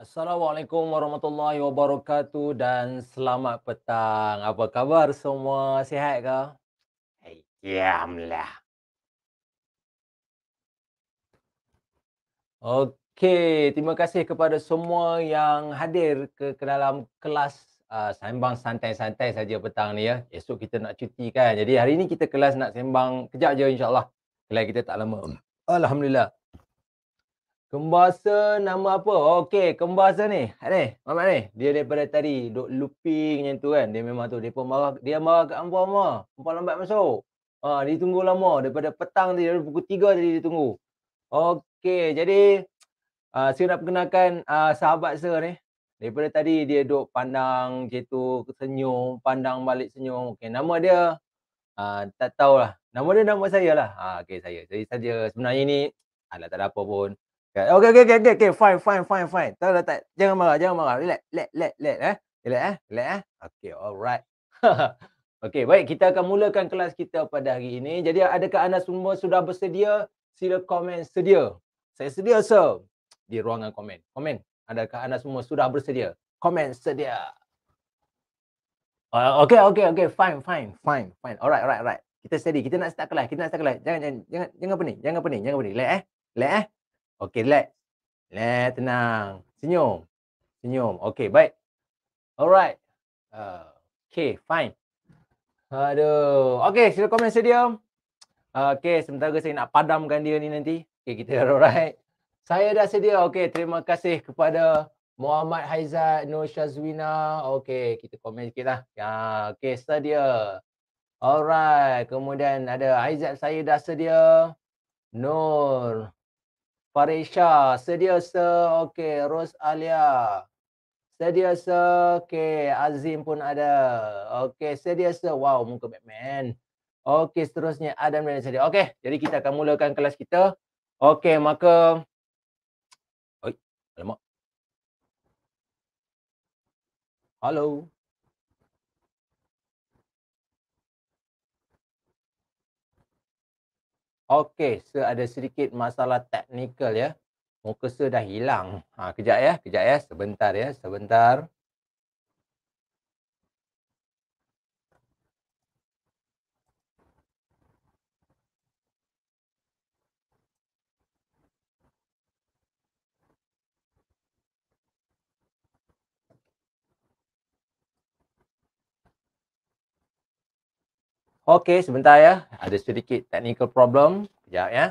Assalamualaikum warahmatullahi wabarakatuh dan selamat petang. Apa khabar semua? Sihat ke? Ya, Alhamdulillah. Okey, terima kasih kepada semua yang hadir ke, ke dalam kelas uh, sembang santai-santai saja petang ni ya. Esok kita nak cuti kan. Jadi hari ni kita kelas nak sembang kejap je insyaallah. Kelas kita tak lama. Alhamdulillah. Kembasa nama apa? Okey, kembasa ni. Eh, ni, Mamat ni. Dia daripada tadi duk looping yang tu kan. Dia memang tu. Dia pun marah, dia marah kat hangpa mama. Hangpa lambat masuk. Ah, ha, dia tunggu lama daripada petang tadi dari pukul 3 tadi dia tunggu. Okey, jadi uh, saya nak perkenalkan uh, sahabat saya ni. Daripada tadi dia duk pandang macam tu, senyum, pandang balik senyum. Okey, nama dia uh, tak tahulah. Nama dia nama saya lah. Ha, okey, saya. Jadi saja sebenarnya ni Alah tak ada apa pun. Kan? Okay, okay, okay, okay, okay, fine, fine, fine, fine. Tak, tak, tak. Jangan marah, jangan marah. Relax, relax, relax, relax, eh. Relax, eh. Relax, eh. Okay, alright. okay, baik. Kita akan mulakan kelas kita pada hari ini. Jadi, adakah anda semua sudah bersedia? Sila komen sedia. Saya sedia, sir. Di ruangan komen. Komen. Adakah anda semua sudah bersedia? Komen sedia. Uh, ah, okay, okay, okay. Fine, fine, fine, fine. Alright, alright, alright. Kita steady. Kita nak start kelas. Kita nak start kelas. Jangan, jangan, jangan, jangan pening. Jangan pening. Jangan pening. Relax, eh. Relax, eh. Okay, relax. Relax, tenang. Senyum. Senyum. Okay, baik. Alright. Uh, okay, fine. Aduh. Okay, sila komen sedia. Uh, okay, sementara saya nak padamkan dia ni nanti. Okay, kita alright. Saya dah sedia. Okay, terima kasih kepada Muhammad Haizat, Nur Shazwina. Okay, kita komen sikit lah. Ya, okay, sedia. Alright. Kemudian ada Haizat saya dah sedia. Nur. Farisha, sedia sir. Okey, Rose Alia. Sedia sir. Okey, Azim pun ada. okay. sedia sir. Wow, muka Batman. Okay, seterusnya Adam dan sedia. okay. jadi kita akan mulakan kelas kita. okay. maka... Oi, alamak. Hello. Okey, so ada sedikit masalah teknikal ya. Muka saya dah hilang. Ha, kejap ya, kejap ya. Sebentar ya, sebentar. Okey, sebentar ya. Ada sedikit technical problem. Sekejap ya.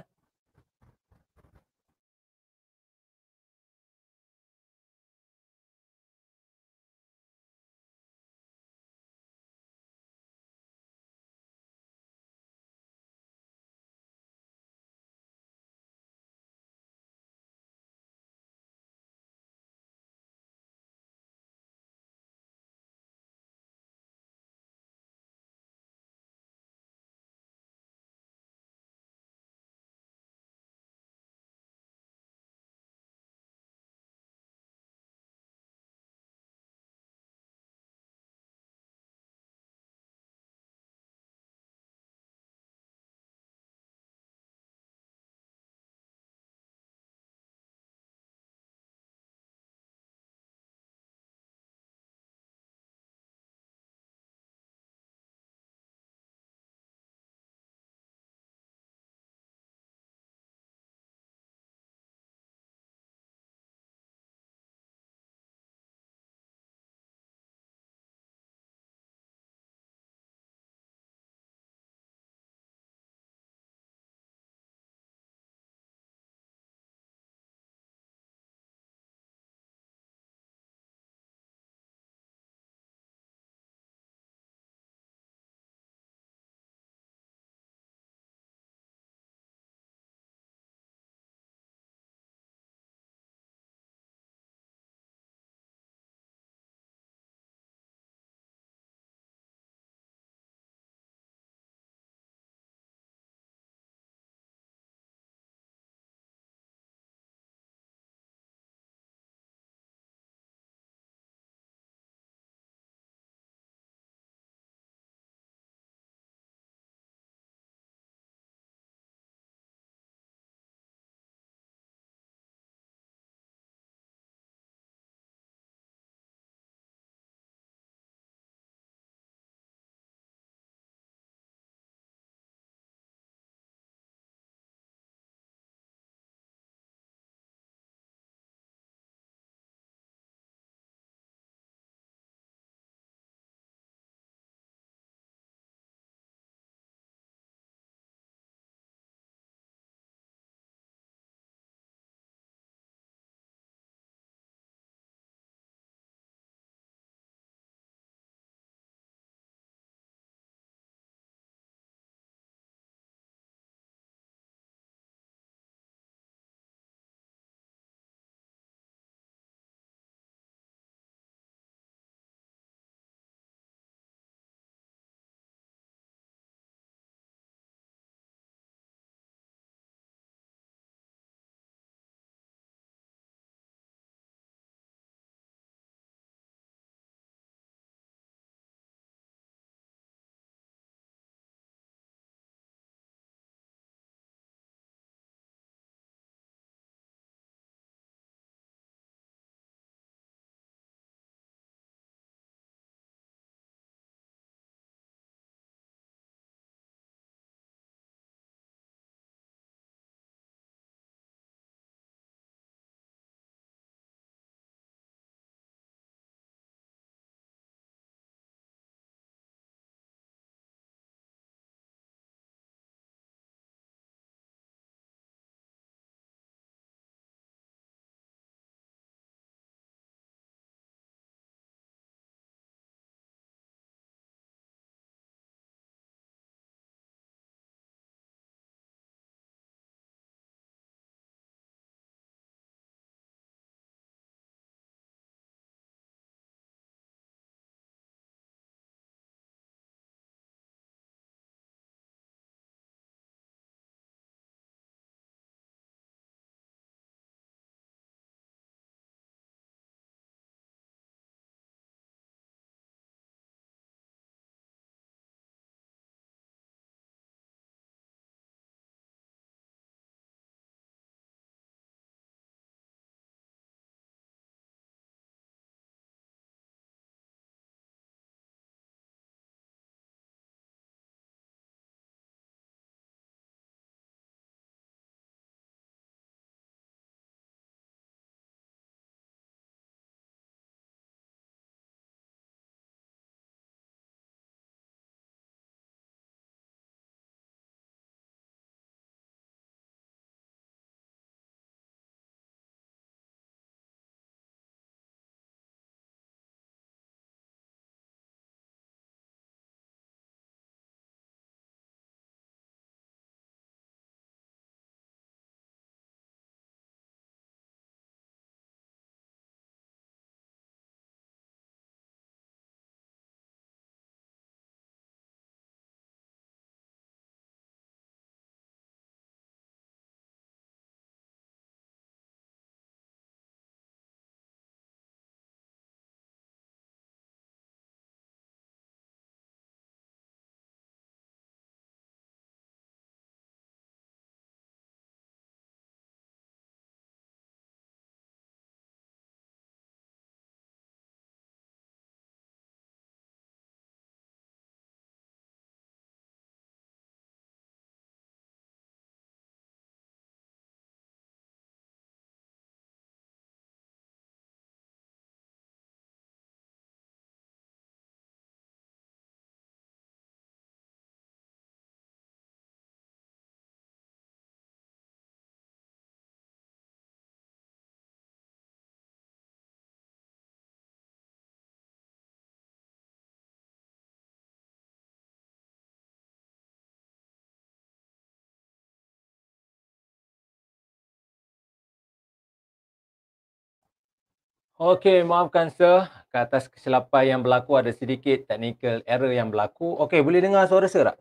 Okey, maafkan sir. Ke atas kesilapan yang berlaku ada sedikit technical error yang berlaku. Okey, boleh dengar suara sir tak?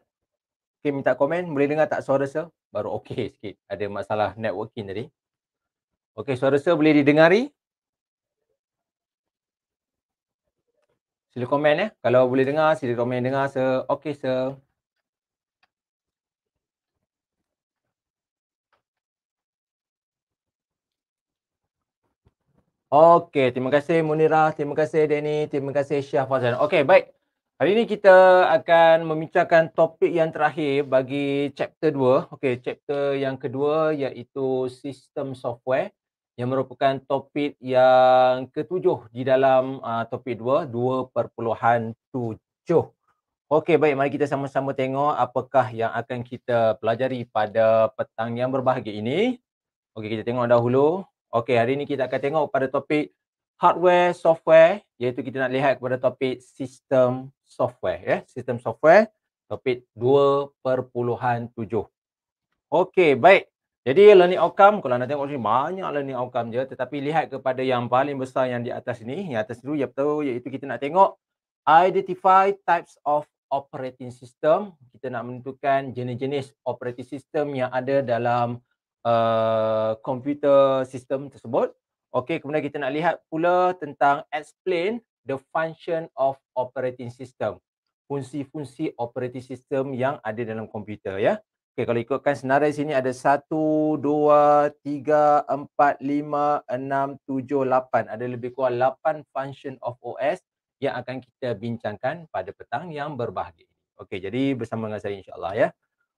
Okey, minta komen. Boleh dengar tak suara sir? Baru okey sikit. Ada masalah networking tadi. Okey, suara sir boleh didengari? Sila komen ya. Kalau boleh dengar, sila komen dengar sir. Okey sir. Okey, terima kasih Munira, terima kasih Denny, terima kasih Syah Fazlan. Okey, baik. Hari ini kita akan membincangkan topik yang terakhir bagi chapter 2. Okey, chapter yang kedua iaitu sistem software yang merupakan topik yang ketujuh di dalam uh, topik 2, 2.7. Okey, baik. Mari kita sama-sama tengok apakah yang akan kita pelajari pada petang yang berbahagia ini. Okey, kita tengok dahulu. Okey, hari ini kita akan tengok pada topik hardware software iaitu kita nak lihat kepada topik sistem software ya, sistem software topik 2.7. Okey, baik. Jadi learning outcome kalau anda tengok sini banyak learning outcome je tetapi lihat kepada yang paling besar yang di atas ni, yang atas dulu ya betul iaitu kita nak tengok identify types of operating system. Kita nak menentukan jenis-jenis operating system yang ada dalam komputer uh, sistem tersebut. Okey, kemudian kita nak lihat pula tentang explain the function of operating system. Fungsi-fungsi operating system yang ada dalam komputer ya. Okey, kalau ikutkan senarai sini ada 1 2 3 4 5 6 7 8. Ada lebih kurang 8 function of OS yang akan kita bincangkan pada petang yang berbahagia. Okey, jadi bersama dengan saya insya-Allah ya.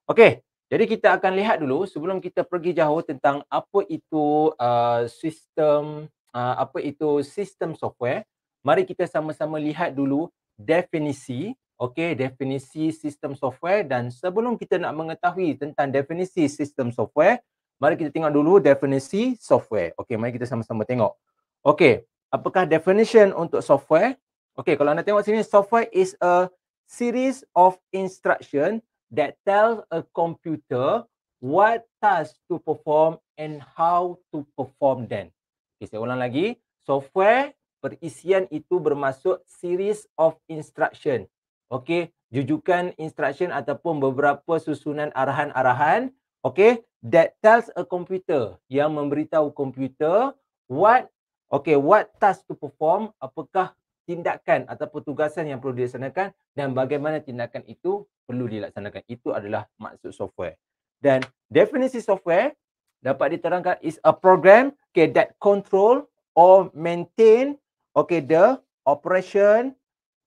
Okey. Jadi kita akan lihat dulu sebelum kita pergi jauh tentang apa itu uh, sistem uh, apa itu sistem software. Mari kita sama-sama lihat dulu definisi, okey, definisi sistem software dan sebelum kita nak mengetahui tentang definisi sistem software, mari kita tengok dulu definisi software. Okey, mari kita sama-sama tengok. Okey, apakah definition untuk software? Okey, kalau anda tengok sini software is a series of instruction that tells a computer what task to perform and how to perform them. Okay, saya ulang lagi. Software perisian itu bermaksud series of instruction. Okay, jujukan instruction ataupun beberapa susunan arahan-arahan. Okay, that tells a computer yang memberitahu komputer what okay what task to perform apakah tindakan ataupun tugasan yang perlu dilaksanakan dan bagaimana tindakan itu perlu dilaksanakan. Itu adalah maksud software. Dan definisi software dapat diterangkan is a program okay, that control or maintain okay, the operation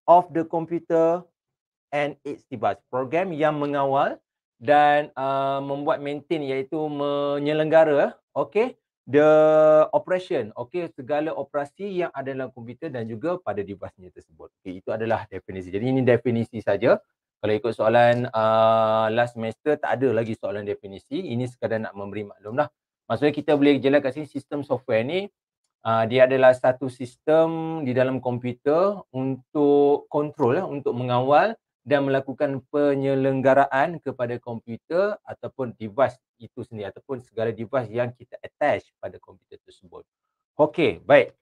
of the computer and its device. Program yang mengawal dan uh, membuat maintain iaitu menyelenggara okay, the operation okey segala operasi yang ada dalam komputer dan juga pada device-nya tersebut okey itu adalah definisi jadi ini definisi saja kalau ikut soalan uh, last semester tak ada lagi soalan definisi ini sekadar nak memberi maklumlah maksudnya kita boleh jelas kat sini sistem software ni uh, dia adalah satu sistem di dalam komputer untuk kontrol lah eh, untuk mengawal dan melakukan penyelenggaraan kepada komputer ataupun device itu sendiri ataupun segala device yang kita attach pada komputer tersebut. Okey, baik.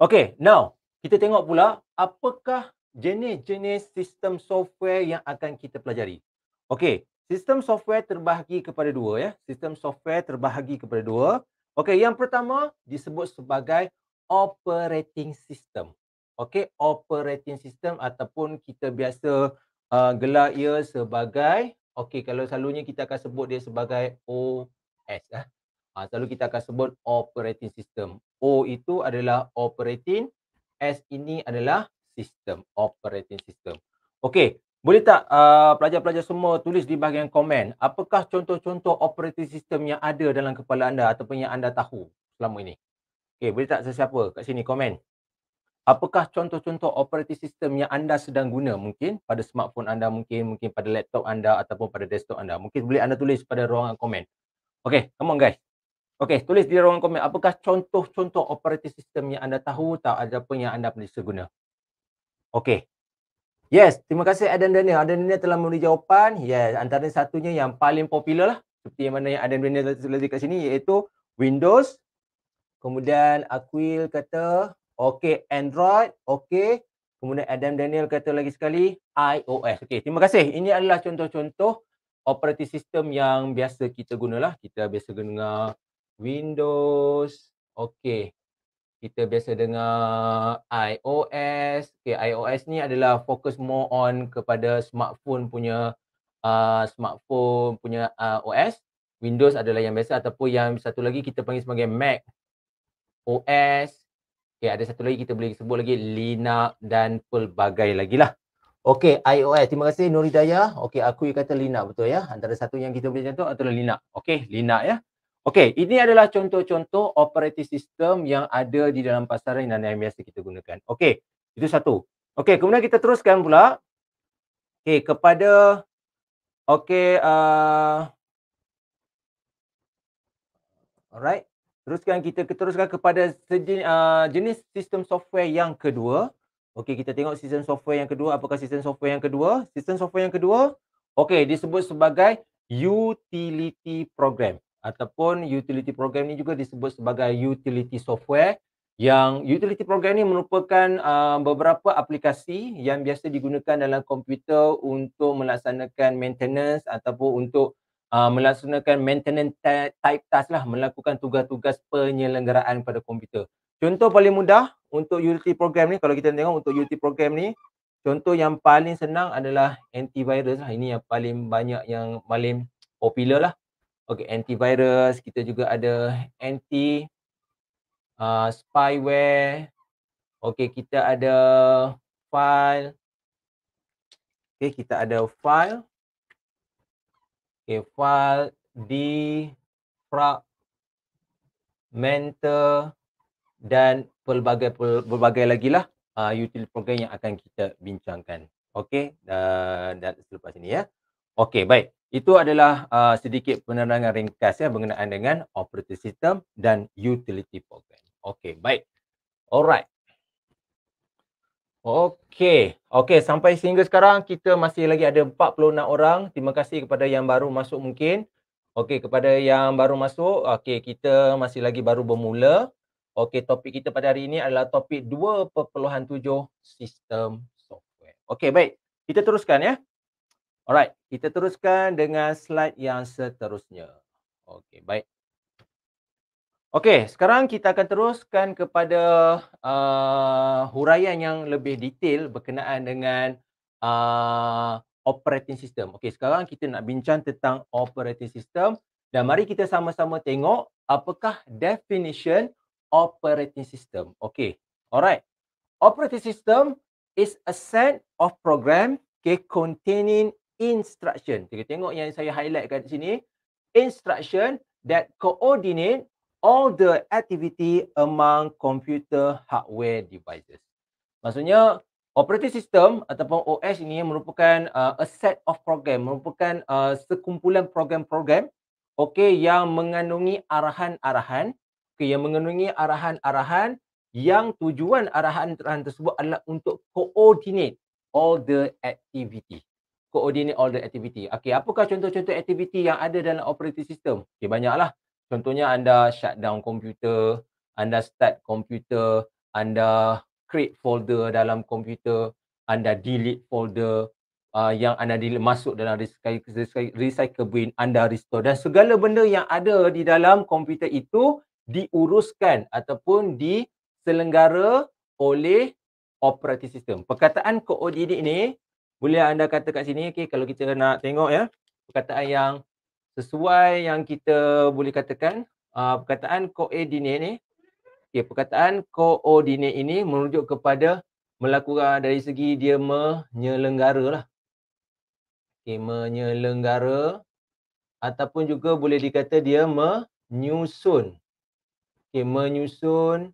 Okey, now kita tengok pula apakah jenis-jenis sistem software yang akan kita pelajari. Okey, sistem software terbahagi kepada dua ya. Sistem software terbahagi kepada dua. Okey, yang pertama disebut sebagai operating system. Okey, operating system ataupun kita biasa uh, gelar ia sebagai okey, kalau selalunya kita akan sebut dia sebagai OS Ah, uh, selalu kita akan sebut operating system O itu adalah operating S ini adalah system, operating system Okey, boleh tak uh, pelajar-pelajar uh, semua tulis di bahagian komen apakah contoh-contoh operating system yang ada dalam kepala anda ataupun yang anda tahu selama ini Okey, boleh tak sesiapa kat sini komen? Apakah contoh-contoh operating system yang anda sedang guna mungkin pada smartphone anda mungkin mungkin pada laptop anda ataupun pada desktop anda. Mungkin boleh anda tulis pada ruangan komen. Okay, come on guys. Okay, tulis di ruangan komen apakah contoh-contoh operating system yang anda tahu atau ada apa yang anda boleh guna. Okay. Yes, terima kasih Adam Daniel. Adam Daniel telah memberi jawapan. Yes, antara satunya yang paling popular lah. Seperti yang mana yang Adam Daniel tulis kat sini iaitu Windows. Kemudian Aquil kata, Okey, Android. Okey. Kemudian Adam Daniel kata lagi sekali, iOS. Okey, terima kasih. Ini adalah contoh-contoh operating system yang biasa kita gunalah. Kita biasa dengar Windows. Okey. Kita biasa dengar iOS. Okey, iOS ni adalah fokus more on kepada smartphone punya uh, smartphone punya uh, OS. Windows adalah yang biasa ataupun yang satu lagi kita panggil sebagai Mac OS. Okay, ada satu lagi kita boleh sebut lagi Lina dan pelbagai lagi lah. Okay, IOS. Terima kasih Nur Hidayah. Okay, aku yang kata Lina betul ya. Antara satu yang kita boleh contoh adalah Lina. Okay, Lina ya. Okay, ini adalah contoh-contoh operating system yang ada di dalam pasaran dan yang biasa kita gunakan. Okay, itu satu. Okay, kemudian kita teruskan pula. Okay, kepada... Okay, uh, alright. Teruskan kita teruskan kepada sejenis, uh, ah, jenis sistem software yang kedua. Okey, kita tengok sistem software yang kedua. Apakah sistem software yang kedua? Sistem software yang kedua, okey, disebut sebagai utility program. Ataupun utility program ni juga disebut sebagai utility software. Yang utility program ni merupakan uh, beberapa aplikasi yang biasa digunakan dalam komputer untuk melaksanakan maintenance ataupun untuk Uh, melaksanakan maintenance type task lah melakukan tugas-tugas penyelenggaraan pada komputer. Contoh paling mudah untuk utility program ni kalau kita tengok untuk utility program ni contoh yang paling senang adalah antivirus lah ini yang paling banyak yang paling popular lah. Okey antivirus kita juga ada anti uh, spyware. Okey kita ada file. Okey kita ada file okay, file di fragmenter dan pelbagai pelbagai lagi lah uh, utility program yang akan kita bincangkan. Okey, dan, dan selepas ini ya. Okey, baik. Itu adalah uh, sedikit penerangan ringkas ya berkenaan dengan operating system dan utility program. Okey, baik. Alright. Okey. Okey, sampai sehingga sekarang kita masih lagi ada 46 orang. Terima kasih kepada yang baru masuk mungkin. Okey, kepada yang baru masuk, okey, kita masih lagi baru bermula. Okey, topik kita pada hari ini adalah topik 2.7 sistem software. Okey, baik. Kita teruskan ya. Alright, kita teruskan dengan slide yang seterusnya. Okey, baik. Okey, sekarang kita akan teruskan kepada uh, huraian yang lebih detail berkenaan dengan uh, operating system. Okey, sekarang kita nak bincang tentang operating system dan mari kita sama-sama tengok apakah definition operating system. Okey, alright. Operating system is a set of program okay, containing instruction. Kita tengok yang saya highlight kat sini. Instruction that coordinate all the activity among computer hardware devices. Maksudnya, operating system ataupun OS ini merupakan uh, a set of program, merupakan uh, sekumpulan program-program okay, yang mengandungi arahan-arahan okay, yang mengandungi arahan-arahan yang tujuan arahan-arahan tersebut adalah untuk coordinate all the activity. Coordinate all the activity. Okay, apakah contoh-contoh activity yang ada dalam operating system? Okay, banyaklah. Contohnya anda shutdown komputer, anda start komputer, anda create folder dalam komputer, anda delete folder uh, yang anda delete, masuk dalam recycle, bin, anda restore dan segala benda yang ada di dalam komputer itu diuruskan ataupun diselenggara oleh operating system. Perkataan koordinat ini boleh anda kata kat sini okay, kalau kita nak tengok ya perkataan yang sesuai yang kita boleh katakan uh, perkataan koordinat ni okay, ya, perkataan koordinat ini merujuk kepada melakukan dari segi dia menyelenggara lah okay, menyelenggara ataupun juga boleh dikata dia menyusun okay, menyusun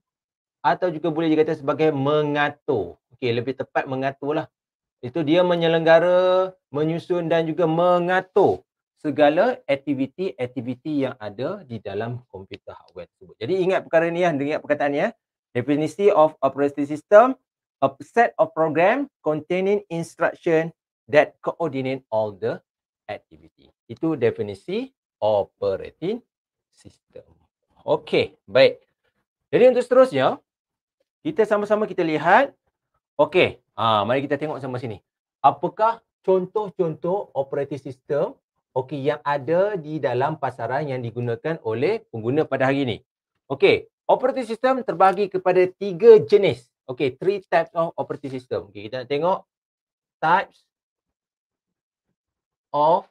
atau juga boleh dikata sebagai mengatur okay, lebih tepat mengatur lah itu dia menyelenggara, menyusun dan juga mengatur segala aktiviti-aktiviti yang ada di dalam komputer hardware tersebut. Jadi ingat perkara ni ya, ingat perkataan ni ya. Definisi of operating system, a set of program containing instruction that coordinate all the activity. Itu definisi operating system. Okey, baik. Jadi untuk seterusnya, kita sama-sama kita lihat. Okey, ah, mari kita tengok sama sini. Apakah contoh-contoh operating system okey yang ada di dalam pasaran yang digunakan oleh pengguna pada hari ini. Okey, operating system terbahagi kepada tiga jenis. Okey, three types of operating system. Okey, kita nak tengok types of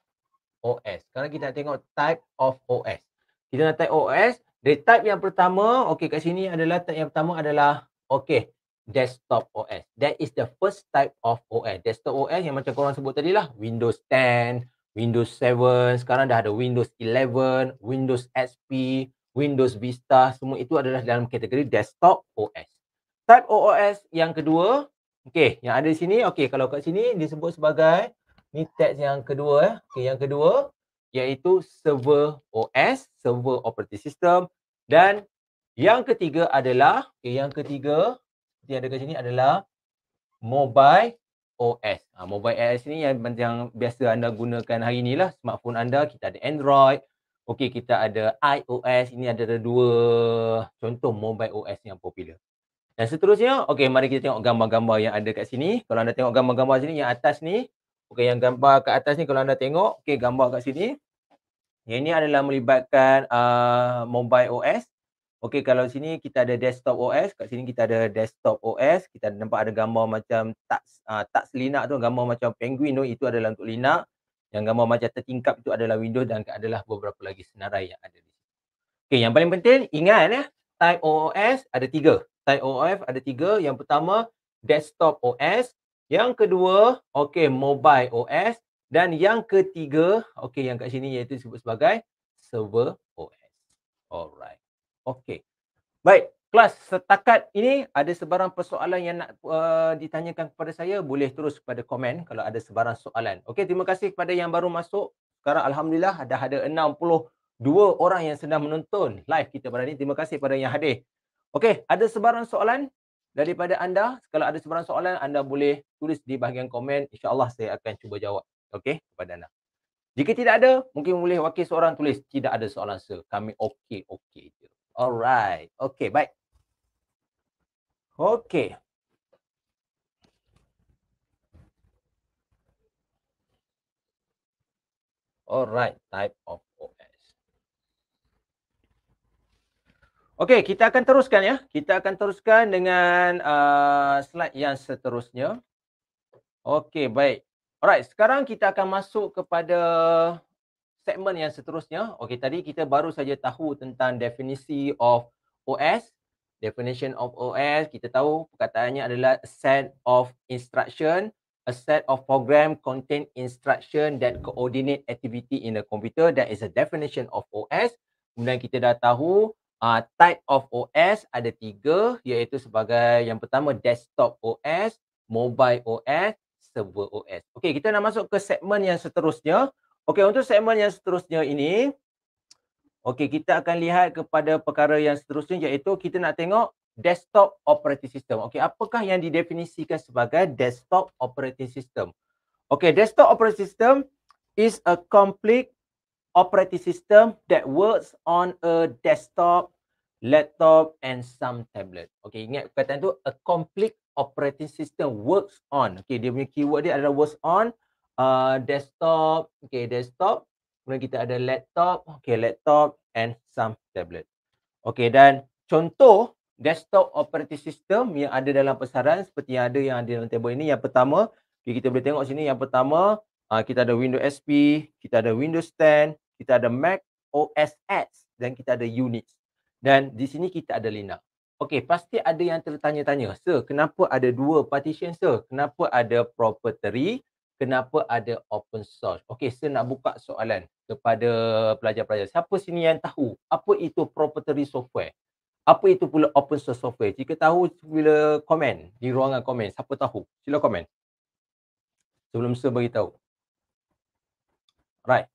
OS. Sekarang kita nak tengok type of OS. Kita nak type OS. The type yang pertama, okey kat sini adalah type yang pertama adalah okey, desktop OS. That is the first type of OS. Desktop OS yang macam korang sebut tadi lah. Windows 10, Windows 7, sekarang dah ada Windows 11, Windows XP, Windows Vista, semua itu adalah dalam kategori desktop OS. Type OS yang kedua, okey, yang ada di sini, okey, kalau kat sini disebut sebagai ni teks yang kedua eh. Okey, yang kedua iaitu server OS, server operating system dan yang ketiga adalah, okey, yang ketiga yang ada kat sini adalah mobile OS. Ha, mobile OS ni yang, yang biasa anda gunakan hari ni lah. Smartphone anda, kita ada Android. Okey, kita ada iOS. Ini ada dua contoh mobile OS yang popular. Dan seterusnya, okey, mari kita tengok gambar-gambar yang ada kat sini. Kalau anda tengok gambar-gambar sini, yang atas ni. Okey, yang gambar kat atas ni kalau anda tengok. Okey, gambar kat sini. Yang ini adalah melibatkan uh, mobile OS. Okey kalau sini kita ada desktop OS, kat sini kita ada desktop OS, kita nampak ada gambar macam tak ah, tak selinak tu gambar macam penguin tu itu adalah untuk Linux. Yang gambar macam tertingkap itu adalah Windows dan adalah beberapa lagi senarai yang ada di sini. Okey yang paling penting ingat ya, eh, type OS ada tiga. Type OS ada tiga. Yang pertama desktop OS, yang kedua okey mobile OS dan yang ketiga okey yang kat sini iaitu disebut sebagai server OS. Alright. Okey. Baik, kelas setakat ini ada sebarang persoalan yang nak uh, ditanyakan kepada saya boleh terus kepada komen kalau ada sebarang soalan. Okey, terima kasih kepada yang baru masuk. Sekarang alhamdulillah ada ada 62 orang yang sedang menonton live kita pada ini. Terima kasih kepada yang hadir. Okey, ada sebarang soalan daripada anda? Kalau ada sebarang soalan anda boleh tulis di bahagian komen, insya-Allah saya akan cuba jawab. Okey, kepada anda. Jika tidak ada, mungkin boleh wakil seorang tulis. Tidak ada soalan, sir. Kami okey-okey je. Alright. Okay, baik. Okay. Alright, type of OS. Okay, kita akan teruskan ya. Kita akan teruskan dengan uh, slide yang seterusnya. Okay, baik. Alright, sekarang kita akan masuk kepada segmen yang seterusnya. Okey, tadi kita baru saja tahu tentang definisi of OS. Definition of OS, kita tahu perkataannya adalah a set of instruction, a set of program contain instruction that coordinate activity in the computer. That is a definition of OS. Kemudian kita dah tahu uh, type of OS ada tiga iaitu sebagai yang pertama desktop OS, mobile OS, server OS. Okey, kita nak masuk ke segmen yang seterusnya. Okey, untuk segmen yang seterusnya ini, okey, kita akan lihat kepada perkara yang seterusnya iaitu kita nak tengok desktop operating system. Okey, apakah yang didefinisikan sebagai desktop operating system? Okey, desktop operating system is a complete operating system that works on a desktop, laptop and some tablet. Okey, ingat perkataan tu a complete operating system works on. Okey, dia punya keyword dia adalah works on uh, desktop, okay desktop. Kemudian kita ada laptop, okay laptop and some tablet. Okay dan contoh desktop operating system yang ada dalam pesaran seperti yang ada yang ada dalam table ini. Yang pertama, okay, kita boleh tengok sini yang pertama uh, kita ada Windows SP, kita ada Windows 10, kita ada Mac OS X dan kita ada Unix. Dan di sini kita ada Linux. Okey, pasti ada yang tertanya-tanya. Sir, kenapa ada dua partition, sir? Kenapa ada proprietary? kenapa ada open source? Okey, saya nak buka soalan kepada pelajar-pelajar. Siapa sini yang tahu apa itu proprietary software? Apa itu pula open source software? Jika tahu, bila komen di ruangan komen. Siapa tahu? Sila komen. Sebelum saya bagi tahu. Right.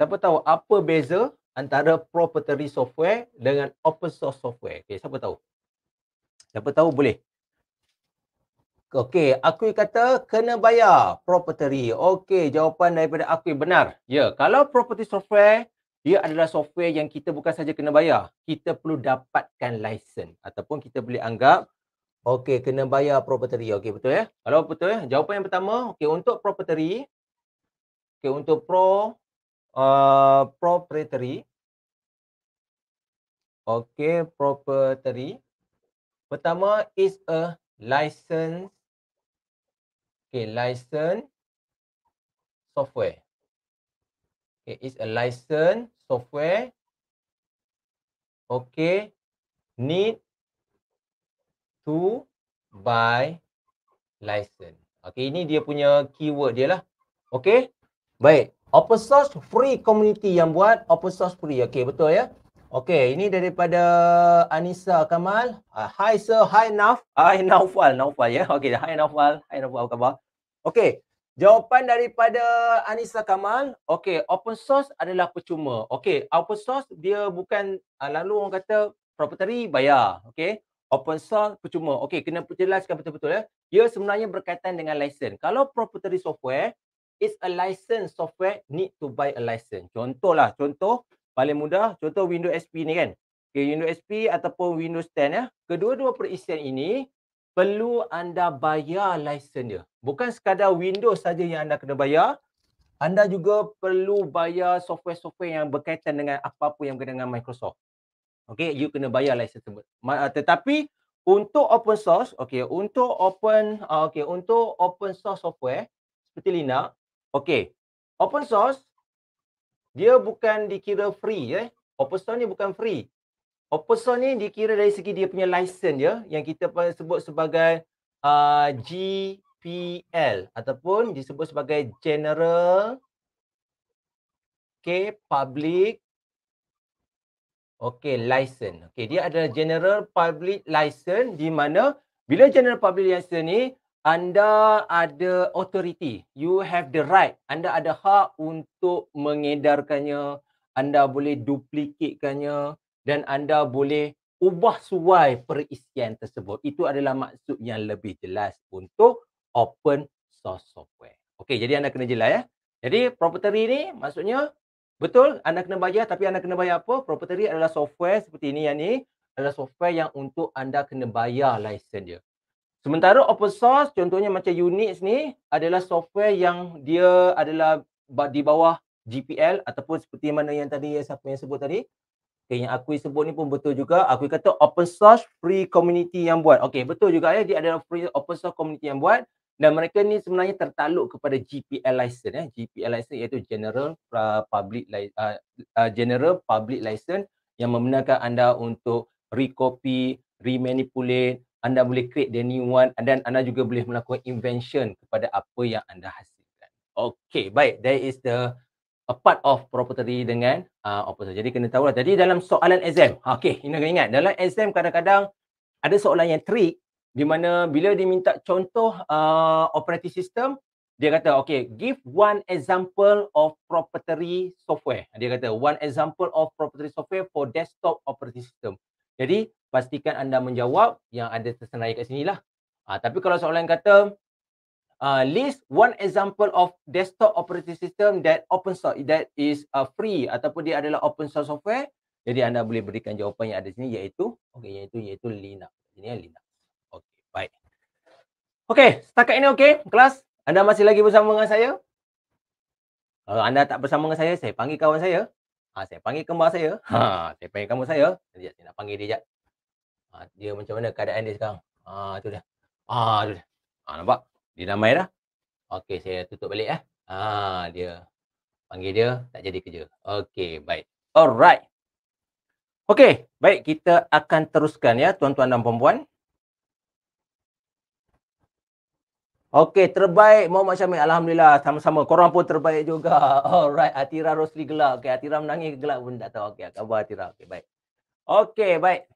Siapa tahu apa beza antara proprietary software dengan open source software? Okay, siapa tahu? Siapa tahu boleh Okey, aku kata kena bayar property. Okey, jawapan daripada aku benar. Ya, yeah. kalau property software, dia adalah software yang kita bukan saja kena bayar. Kita perlu dapatkan license ataupun kita boleh anggap okey, kena bayar property. Okey, betul ya? Kalau betul ya, jawapan yang pertama, okey untuk property okey untuk pro uh, proprietary okey property pertama is a license Okay, license software. Okay, it's a license software. Okay, need to buy license. Okay, ini dia punya keyword dia lah. Okay, baik. Open source free community yang buat open source free. Okay, betul ya. Okay, ini daripada Anissa Kamal. Uh, hi sir, hi Naf. Hi Naufal, Naufal ya. Yeah? Okey, hi Naufal. Hi Naufal, apa khabar? Okey, jawapan daripada Anissa Kamal. Okay, open source adalah percuma. Okay, open source dia bukan uh, lalu orang kata proprietary bayar. Okay, open source percuma. Okay, kena jelaskan betul-betul ya. Dia sebenarnya berkaitan dengan license. Kalau proprietary software, it's a license software need to buy a license. Contohlah, contoh paling mudah contoh Windows SP ni kan okay, Windows XP ataupun Windows 10 ya kedua-dua perisian ini perlu anda bayar license dia bukan sekadar Windows saja yang anda kena bayar anda juga perlu bayar software-software yang berkaitan dengan apa-apa yang berkaitan dengan Microsoft Okay, you kena bayar license tersebut ah, tetapi untuk open source okay, untuk open ah, okay, untuk open source software seperti Linux okay, open source dia bukan dikira free eh ya. open source ni bukan free open source ni dikira dari segi dia punya license ya, yang kita sebut sebagai uh, GPL ataupun disebut sebagai general okay public okay license okay dia adalah general public license di mana bila general public license ni anda ada authority. You have the right. Anda ada hak untuk mengedarkannya. Anda boleh duplikatkannya dan anda boleh ubah suai perisian tersebut. Itu adalah maksud yang lebih jelas untuk open source software. Okey, jadi anda kena jelas ya. Jadi proprietary ni maksudnya betul anda kena bayar tapi anda kena bayar apa? Proprietary adalah software seperti ini yang ni adalah software yang untuk anda kena bayar license dia. Sementara open source contohnya macam Unix ni adalah software yang dia adalah di bawah GPL ataupun seperti mana yang tadi siapa yang sebut tadi. Okay, yang aku sebut ni pun betul juga. Aku kata open source free community yang buat. Okey, betul juga ya. Dia adalah free open source community yang buat dan mereka ni sebenarnya tertakluk kepada GPL license Eh. GPL license iaitu General Public uh, uh, General Public License yang membenarkan anda untuk recopy, remanipulate anda boleh create the new one dan anda juga boleh melakukan invention kepada apa yang anda hasilkan. Okay, baik. That is the a part of property dengan uh, opposite. Jadi kena tahu lah. Jadi dalam soalan exam. Okay, ini kena ingat. Dalam exam kadang-kadang ada soalan yang trick di mana bila dia diminta contoh uh, operating system, dia kata, okay, give one example of proprietary software. Dia kata, one example of proprietary software for desktop operating system. Jadi, pastikan anda menjawab yang ada tersenarai kat sini lah. Uh, tapi kalau soalan yang kata, uh, list one example of desktop operating system that open source, that is uh, free ataupun dia adalah open source software. Jadi anda boleh berikan jawapan yang ada sini iaitu, okay, iaitu, iaitu Linux. Ini ya Linux. Okay, baik. Okay, setakat ini okay, kelas. Anda masih lagi bersama dengan saya? Kalau anda tak bersama dengan saya, saya panggil kawan saya. Ha, saya panggil kembar saya. Ha, saya panggil kamu saya. Sekejap, saya nak panggil dia sekejap. Ah, dia macam mana keadaan dia sekarang Ah tu dah ha tu dah ha nampak dia ramai dah okey saya tutup balik eh Ah dia panggil dia tak jadi kerja okey baik alright okey baik kita akan teruskan ya tuan-tuan dan puan-puan Okey, terbaik Muhammad Syamil. Alhamdulillah, sama-sama. Korang pun terbaik juga. Alright, Atira Rosli gelak. Okey, Atira menangis gelak pun tak tahu. Okey, khabar Atira. Okey, baik. Okey, baik.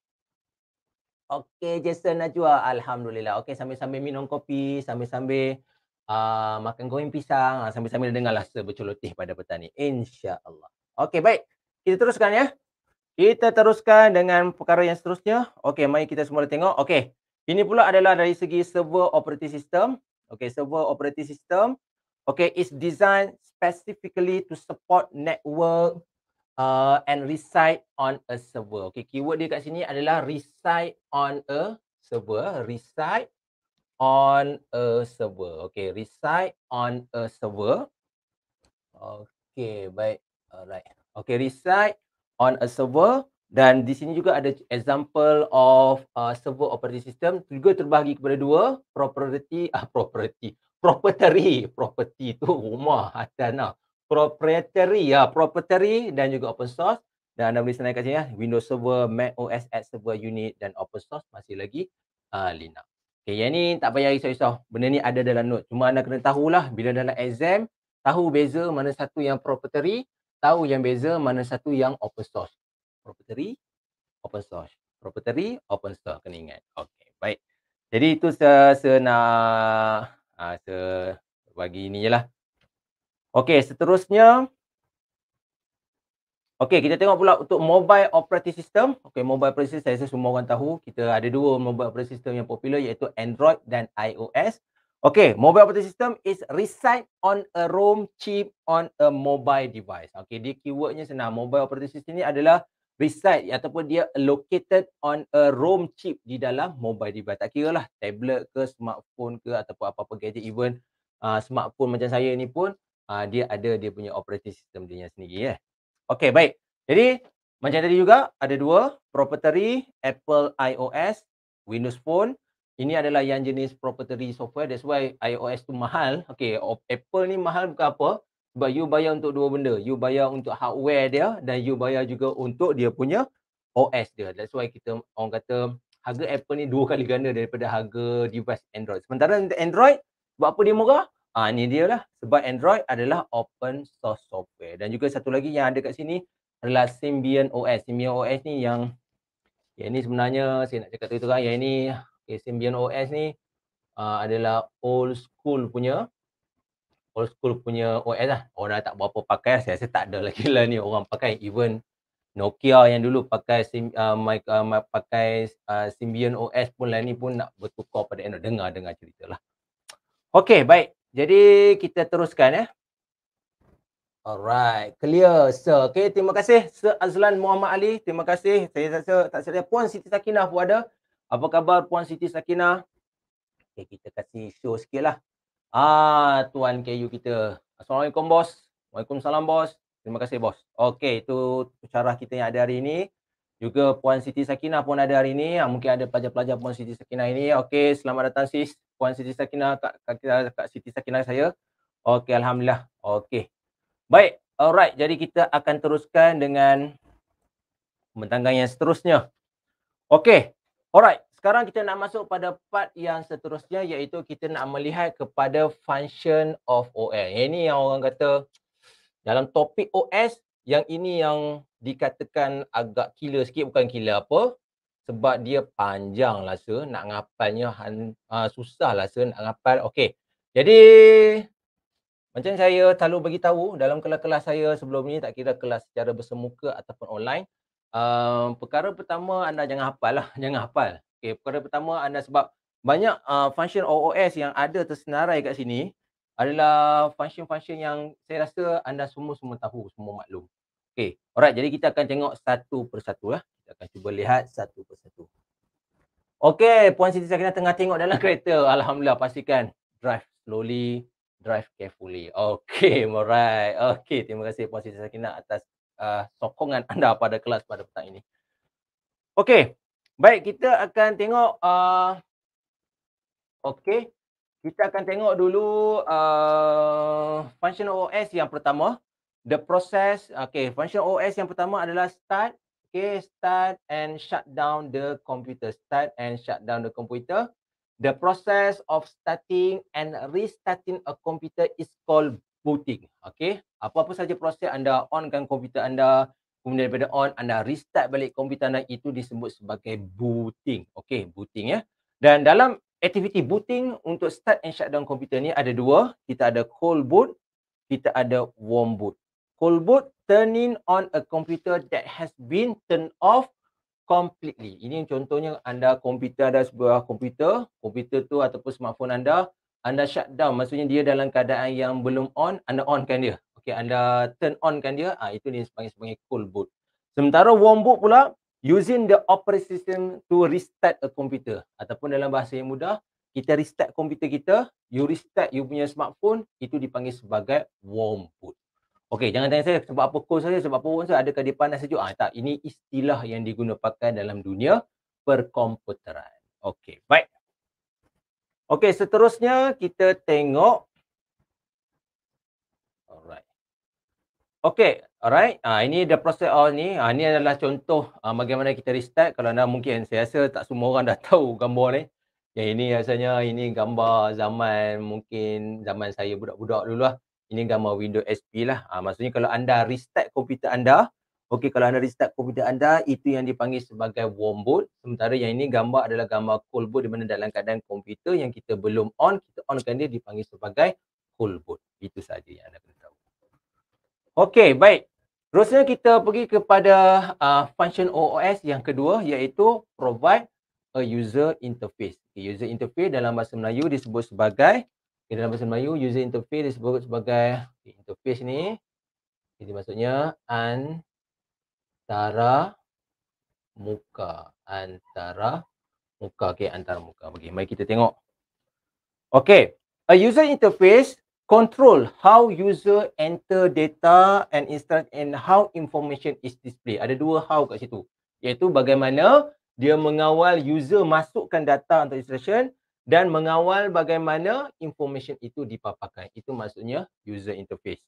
Okey Jason Najwa, alhamdulillah. Okey sambil-sambil minum kopi, sambil-sambil uh, makan goreng pisang, ah, sambil-sambil dengarlah sebercolotih pada petani. Insya-Allah. Okey baik. Kita teruskan ya. Kita teruskan dengan perkara yang seterusnya. Okey, mari kita semua tengok. Okey. Ini pula adalah dari segi server operating system. Okey, server operating system. Okey, it's designed specifically to support network uh, and reside on a server. Okay, keyword dia kat sini adalah reside on a server. Reside on a server. Okay, reside on a server. Okay, baik. Alright. Okay, reside on a server. Dan di sini juga ada example of uh, server operating system. Juga terbahagi kepada dua. Property, ah, property. Property. Property tu rumah, tanah proprietary ya proprietary dan juga open source dan anda boleh senang kat sini ya Windows Server Mac OS X Server Unit dan open source masih lagi uh, Linux okay, yang ni tak payah risau-risau benda ni ada dalam note cuma anda kena tahulah bila dalam exam tahu beza mana satu yang proprietary tahu yang beza mana satu yang open source proprietary open source proprietary open source kena ingat okey baik jadi itu se se nak ah, se bagi ni jelah Okey, seterusnya. Okey, kita tengok pula untuk mobile operating system. Okey, mobile operating system saya rasa semua orang tahu. Kita ada dua mobile operating system yang popular iaitu Android dan iOS. Okey, mobile operating system is reside on a ROM chip on a mobile device. Okey, dia keywordnya senang. Mobile operating system ni adalah reside ataupun dia located on a ROM chip di dalam mobile device. Tak kira lah tablet ke smartphone ke ataupun apa-apa gadget even uh, smartphone macam saya ni pun uh, dia ada dia punya operating system dia sendiri ya. Eh? Okey, baik. Jadi macam tadi juga ada dua proprietary Apple iOS, Windows Phone. Ini adalah yang jenis proprietary software. That's why iOS tu mahal. Okey, Apple ni mahal bukan apa. Sebab you bayar untuk dua benda. You bayar untuk hardware dia dan you bayar juga untuk dia punya OS dia. That's why kita orang kata harga Apple ni dua kali ganda daripada harga device Android. Sementara Android, buat apa dia murah? Ah ha, ni dia lah sebab Android adalah open source software dan juga satu lagi yang ada kat sini adalah Symbian OS. Symbian OS ni yang ya ini sebenarnya saya nak cakap terus-terang yang ini okay, Symbian OS ni uh, adalah old school punya old school punya OS lah. Orang dah tak berapa pakai saya rasa tak ada lagi lah ni orang pakai even Nokia yang dulu pakai Sim, uh, my, uh, pakai uh, Symbian OS pun lah ni pun nak bertukar pada Android. Dengar-dengar cerita lah. Okay, baik. Jadi kita teruskan ya. Alright, clear sir. Okay, terima kasih Sir Azlan Muhammad Ali. Terima kasih. Saya rasa tak sedia Puan Siti Sakinah pun ada. Apa khabar Puan Siti Sakinah? Okay, kita kasih show sikit lah. Ah, Tuan KU kita. Assalamualaikum bos. Waalaikumsalam bos. Terima kasih bos. Okay, itu cara kita yang ada hari ini. Juga Puan Siti Sakinah pun ada hari ini. Ah, mungkin ada pelajar-pelajar Puan Siti Sakinah ini. Okey, selamat datang sis. Puan Siti Sakinah kat, kat, kat, Siti Sakinah saya. Okey, Alhamdulillah. Okey. Baik. Alright. Jadi kita akan teruskan dengan pembentangan yang seterusnya. Okey. Alright. Sekarang kita nak masuk pada part yang seterusnya iaitu kita nak melihat kepada function of OS. Eh, ini yang orang kata dalam topik OS, yang ini yang dikatakan agak killer sikit bukan killer apa sebab dia panjang lah se nak ngapalnya uh, susah lah se nak ngapal okey jadi macam saya selalu bagi tahu dalam kelas-kelas saya sebelum ni tak kira kelas secara bersemuka ataupun online uh, perkara pertama anda jangan hafal lah jangan hafal okey perkara pertama anda sebab banyak uh, function OOS yang ada tersenarai kat sini adalah function-function yang saya rasa anda semua-semua tahu, semua maklum. Okay, alright. Jadi kita akan tengok satu persatu lah. Kita akan cuba lihat satu persatu. Okay, Puan Siti Sakinah tengah tengok dalam kereta. Alhamdulillah, pastikan drive slowly, drive carefully. Okay, alright. Okay, terima kasih Puan Siti Sakinah atas uh, sokongan anda pada kelas pada petang ini. Okay, baik. Kita akan tengok. Uh, okay, kita akan tengok dulu uh, function OS yang pertama. The process, okay, function OS yang pertama adalah start, okay, start and shut down the computer. Start and shut down the computer. The process of starting and restarting a computer is called booting. Okay, apa-apa saja proses anda onkan komputer anda, kemudian daripada on, anda restart balik komputer anda, itu disebut sebagai booting. Okay, booting ya. Dan dalam Activity booting untuk start and shutdown komputer ni ada dua. Kita ada cold boot, kita ada warm boot. Cold boot, turning on a computer that has been turned off completely. Ini contohnya anda komputer ada sebuah komputer, komputer tu ataupun smartphone anda, anda shutdown. Maksudnya dia dalam keadaan yang belum on, anda on kan dia. Okay, anda turn on kan dia, ha, itu dia sebagai, sebagai cold boot. Sementara warm boot pula, using the operating system to restart a computer ataupun dalam bahasa yang mudah kita restart komputer kita you restart you punya smartphone itu dipanggil sebagai warm boot Okey, jangan tanya saya sebab apa kos saya, sebab apa pun saya, adakah dia panas sejuk? Ah, tak, ini istilah yang digunakan dalam dunia perkomputeran. Okey, baik. Okey, seterusnya kita tengok Okay, alright. Ha, ini the process all ni. Ha, ini adalah contoh ha, bagaimana kita restart. Kalau anda mungkin saya rasa tak semua orang dah tahu gambar ni. Yang ini rasanya ini gambar zaman mungkin zaman saya budak-budak dulu lah. Ini gambar Windows SP lah. Ha, maksudnya kalau anda restart komputer anda. Okay, kalau anda restart komputer anda, itu yang dipanggil sebagai warm boot. Sementara yang ini gambar adalah gambar cold boot di mana dalam keadaan komputer yang kita belum on, kita onkan dia dipanggil sebagai cold boot. Itu saja yang anda perlu. Okey, baik. Terusnya kita pergi kepada uh, function OOS yang kedua iaitu provide a user interface. Okay, user interface dalam bahasa Melayu disebut sebagai okay, dalam bahasa Melayu user interface disebut sebagai okay, interface ni. Jadi maksudnya antara muka antara muka okey antara muka. Okey, mari kita tengok. Okey, a user interface control how user enter data and instruct and how information is display. Ada dua how kat situ. Iaitu bagaimana dia mengawal user masukkan data untuk instruction dan mengawal bagaimana information itu dipaparkan. Itu maksudnya user interface.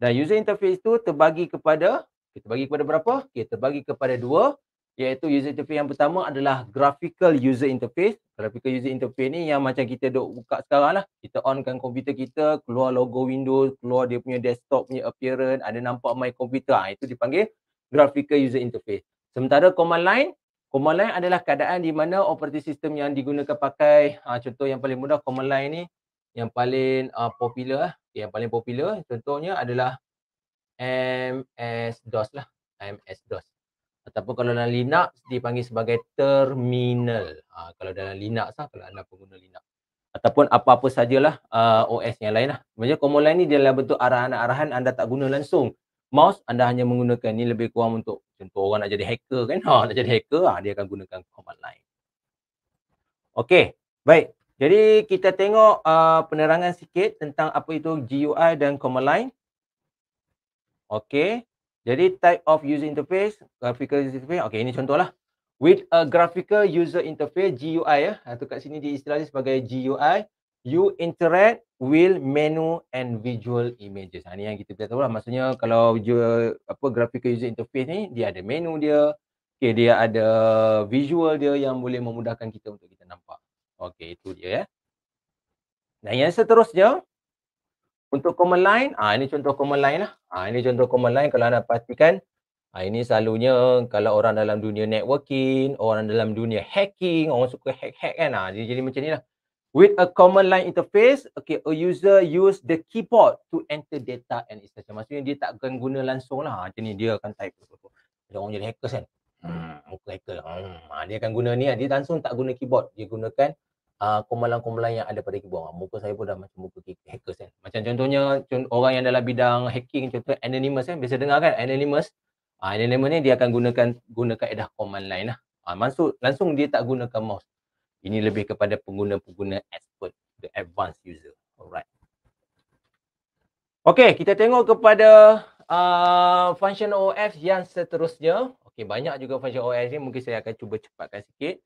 Dan user interface itu terbagi kepada terbagi kepada berapa? Kita bagi kepada dua iaitu user interface yang pertama adalah graphical user interface. Graphical user interface ni yang macam kita dok buka sekarang lah. Kita onkan komputer kita, keluar logo Windows, keluar dia punya desktop punya appearance, ada nampak my komputer. Ha, itu dipanggil graphical user interface. Sementara command line, command line adalah keadaan di mana operating system yang digunakan pakai, ha, contoh yang paling mudah command line ni, yang paling uh, popular, lah. yang paling popular contohnya adalah MS-DOS lah. MS-DOS ataupun kalau dalam Linux dipanggil sebagai terminal. Ha, kalau dalam Linux lah, kalau anda pengguna Linux. Ataupun apa-apa sajalah uh, OS yang lain lah. Macam command line ni dia adalah bentuk arahan-arahan anda tak guna langsung. Mouse anda hanya menggunakan ni lebih kurang untuk contoh orang nak jadi hacker kan. Ha, nak jadi hacker ha, dia akan gunakan command line. Okey, baik. Jadi kita tengok uh, penerangan sikit tentang apa itu GUI dan command line. Okey. Jadi type of user interface, graphical user interface. Okey, ini contohlah. With a graphical user interface GUI ya. Atau kat sini diistilahkan sebagai GUI, you interact with menu and visual images. Ha ni yang kita tahu lah. Maksudnya kalau apa graphical user interface ni dia ada menu dia, okey dia ada visual dia yang boleh memudahkan kita untuk kita nampak. Okey, itu dia ya. Dan yang seterusnya, untuk command line, ah ini contoh command line lah. Ah ini contoh command line kalau anda perhatikan, ah ini selalunya kalau orang dalam dunia networking, orang dalam dunia hacking, orang suka hack-hack kan. Ah jadi, jadi macam ni lah. With a command line interface, okay, a user use the keyboard to enter data and macam Maksudnya dia tak akan guna langsung lah. Ah, macam ni dia akan type. Dia orang jadi hackers kan. Hmm, muka hacker. Hmm, ah, dia akan guna ni lah. Dia langsung tak guna keyboard. Dia gunakan uh, ah, kumalan-kumalan yang ada pada keyboard. Muka saya pun dah macam muka hackers kan. Macam contohnya orang yang dalam bidang hacking contoh anonymous kan biasa dengar kan anonymous. Uh, anonymous ni dia akan gunakan gunakan edah command line lah. Uh, maksud langsung dia tak gunakan mouse. Ini lebih kepada pengguna-pengguna expert, the advanced user. Alright. Okay, kita tengok kepada uh, function of yang seterusnya. Okay, banyak juga function of ni. Mungkin saya akan cuba cepatkan sikit.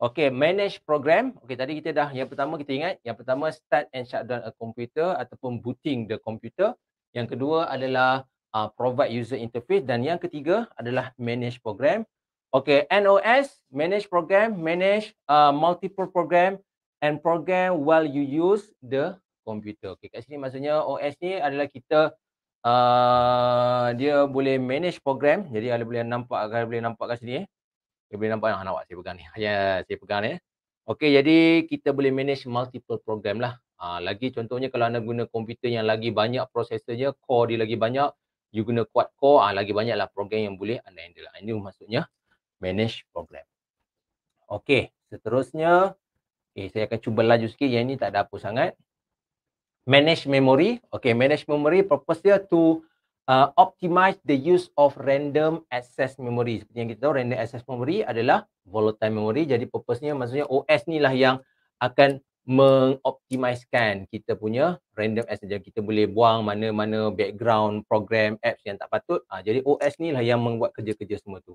Okay, manage program. Okay, tadi kita dah yang pertama kita ingat. Yang pertama, start and shut down a computer ataupun booting the computer. Yang kedua adalah uh, provide user interface. Dan yang ketiga adalah manage program. Okay, NOS, manage program, manage uh, multiple program and program while you use the computer. Okay, kat sini maksudnya OS ni adalah kita uh, dia boleh manage program. Jadi, ada boleh nampak, ada boleh nampak kat sini. Eh. Dia boleh nampak yang ah, awak saya pegang ni. Ya, saya pegang ni. Eh. Okey, jadi kita boleh manage multiple program lah. Ha, lagi contohnya kalau anda guna komputer yang lagi banyak prosesornya, core dia lagi banyak, you guna quad core, ha, lagi lah program yang boleh anda handle. Ini maksudnya manage program. Okey, seterusnya, okay, eh, saya akan cuba laju sikit. Yang ini tak ada apa sangat. Manage memory. Okey, manage memory purpose dia to uh, optimize the use of random access memory. Seperti yang kita tahu, random access memory adalah volatile memory. Jadi, purpose-nya maksudnya OS ni lah yang akan mengoptimiskan kita punya random access. Jadi, kita boleh buang mana-mana background program apps yang tak patut. Uh, jadi, OS ni lah yang membuat kerja-kerja semua tu.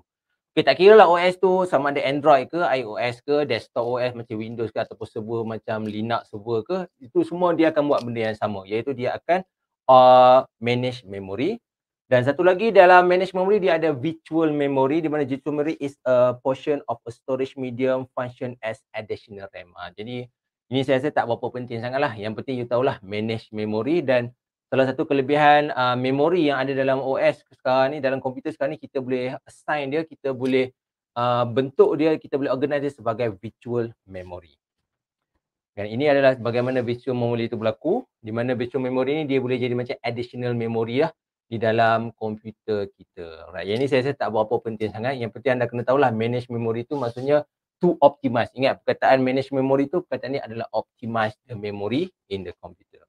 Okay, tak kira lah OS tu sama ada Android ke, iOS ke, desktop OS macam Windows ke ataupun server macam Linux server ke, itu semua dia akan buat benda yang sama. Iaitu dia akan uh, manage memory dan satu lagi dalam manage memory dia ada virtual memory di mana virtual memory is a portion of a storage medium function as additional RAM. Ha, jadi ini saya rasa tak berapa penting sangatlah. Yang penting you tahulah manage memory dan salah satu kelebihan uh, memory yang ada dalam OS sekarang ni dalam komputer sekarang ni kita boleh assign dia, kita boleh uh, bentuk dia, kita boleh organize dia sebagai virtual memory. Dan ini adalah bagaimana virtual memory itu berlaku di mana virtual memory ni dia boleh jadi macam additional memory lah. Ya di dalam komputer kita. Alright. Yang ni saya rasa tak apa penting sangat. Yang penting anda kena tahulah manage memory tu maksudnya to optimize. Ingat perkataan manage memory tu perkataan ni adalah optimize the memory in the computer.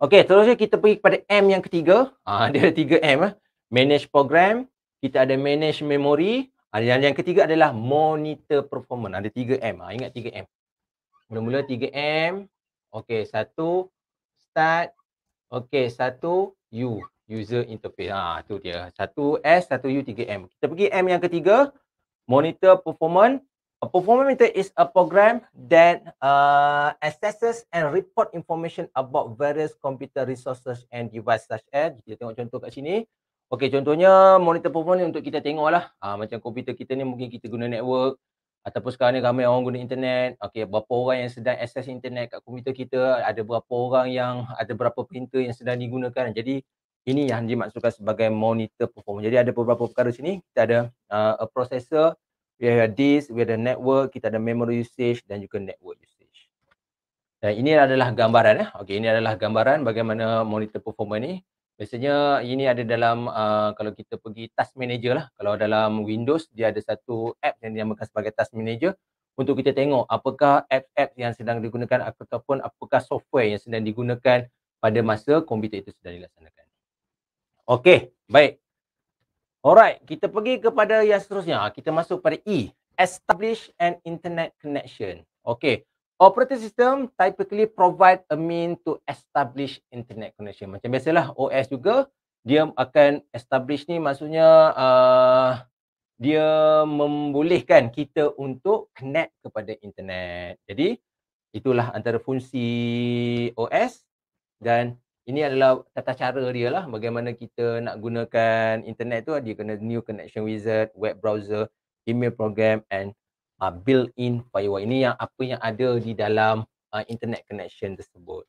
Okay, seterusnya kita pergi kepada M yang ketiga. Ha, dia ada tiga M. Eh. Manage program, kita ada manage memory, ada yang, yang ketiga adalah monitor performance. Ada tiga M. Ha, ingat tiga M. Mula-mula tiga M. Okay, satu. Start. Okey, satu U, user interface. Ah, ha, tu dia. Satu S, satu U, tiga M. Kita pergi M yang ketiga, monitor performance. A performance meter is a program that uh, assesses and report information about various computer resources and devices such as, kita tengok contoh kat sini. Okey, contohnya monitor performance untuk kita tengok lah. Ha, ah, macam komputer kita ni mungkin kita guna network ataupun sekarang ni ramai orang guna internet okey berapa orang yang sedang akses internet kat komputer kita ada berapa orang yang ada berapa printer yang sedang digunakan jadi ini yang dimaksudkan sebagai monitor performance jadi ada beberapa perkara sini kita ada uh, a processor we have a disk we have a network kita ada memory usage dan juga network usage dan ini adalah gambaran eh okey ini adalah gambaran bagaimana monitor performance ni Biasanya ini ada dalam uh, kalau kita pergi task manager lah. Kalau dalam Windows dia ada satu app yang dinamakan sebagai task manager untuk kita tengok apakah app-app yang sedang digunakan ataupun apakah software yang sedang digunakan pada masa komputer itu sedang dilaksanakan. Okey, baik. Alright, kita pergi kepada yang seterusnya. Kita masuk pada E, establish an internet connection. Okey. Operating system typically provide a mean to establish internet connection. Macam biasalah OS juga dia akan establish ni maksudnya uh, dia membolehkan kita untuk connect kepada internet. Jadi itulah antara fungsi OS dan ini adalah tata cara dia lah bagaimana kita nak gunakan internet tu dia kena new connection wizard, web browser, email program and uh, built-in firewall. Ini yang apa yang ada di dalam uh, internet connection tersebut.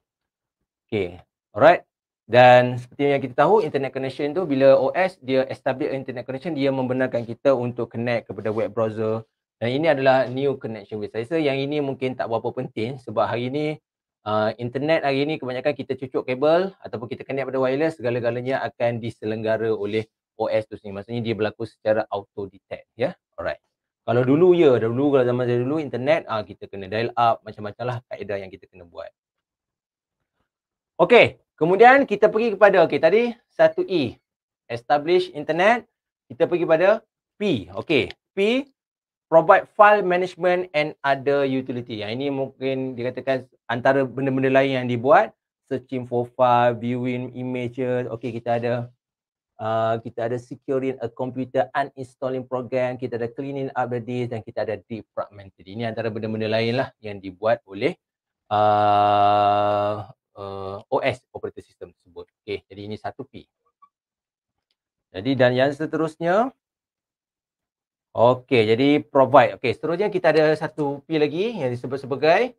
Okay, alright. Dan seperti yang kita tahu, internet connection tu bila OS dia establish internet connection, dia membenarkan kita untuk connect kepada web browser. Dan ini adalah new connection with saya. Yang ini mungkin tak berapa penting sebab hari ini Uh, internet hari ini kebanyakan kita cucuk kabel ataupun kita connect pada wireless segala-galanya akan diselenggara oleh OS tu sendiri maksudnya dia berlaku secara auto detect ya yeah? alright kalau dulu ya, dulu kalau zaman saya dulu internet ah kita kena dial up macam-macam lah kaedah yang kita kena buat. Okey, kemudian kita pergi kepada okey tadi 1E establish internet kita pergi pada P. Okey, P provide file management and other utility. Yang ini mungkin dikatakan antara benda-benda lain yang dibuat searching for file, viewing images. Okey, kita ada Uh, kita ada securing a computer, uninstalling program, kita ada cleaning up the disk dan kita ada defragmented. Ini antara benda-benda lain lah yang dibuat oleh uh, ah, uh, ah, OS, operating system tersebut. Okay, jadi ini satu P. Jadi dan yang seterusnya, okay, jadi provide. Okay, seterusnya kita ada satu P lagi yang disebut sebagai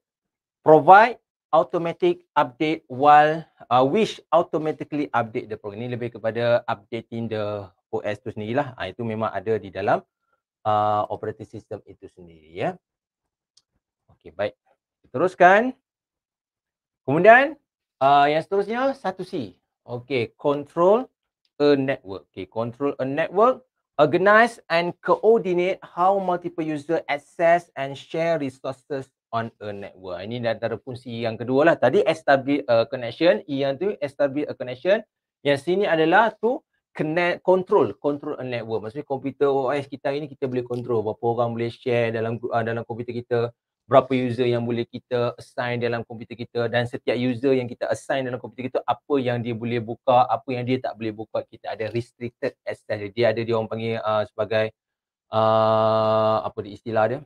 provide automatic update while uh, which automatically update the program. Ini lebih kepada updating the OS tu sendirilah. Ha, itu memang ada di dalam uh, operating system itu sendiri ya. Okay baik. Teruskan. Kemudian uh, yang seterusnya 1C. Okay. control a network. Okay. control a network organize and coordinate how multiple user access and share resources on a network. Ini antara fungsi yang kedua lah. Tadi establish a connection, e yang tu establish a connection. Yang sini adalah tu connect control control a network. Maksudnya komputer OS kita ini kita boleh control berapa orang boleh share dalam uh, dalam komputer kita, berapa user yang boleh kita assign dalam komputer kita dan setiap user yang kita assign dalam komputer kita apa yang dia boleh buka, apa yang dia tak boleh buka, kita ada restricted access. Dia ada dia orang panggil uh, sebagai uh, apa di istilah dia?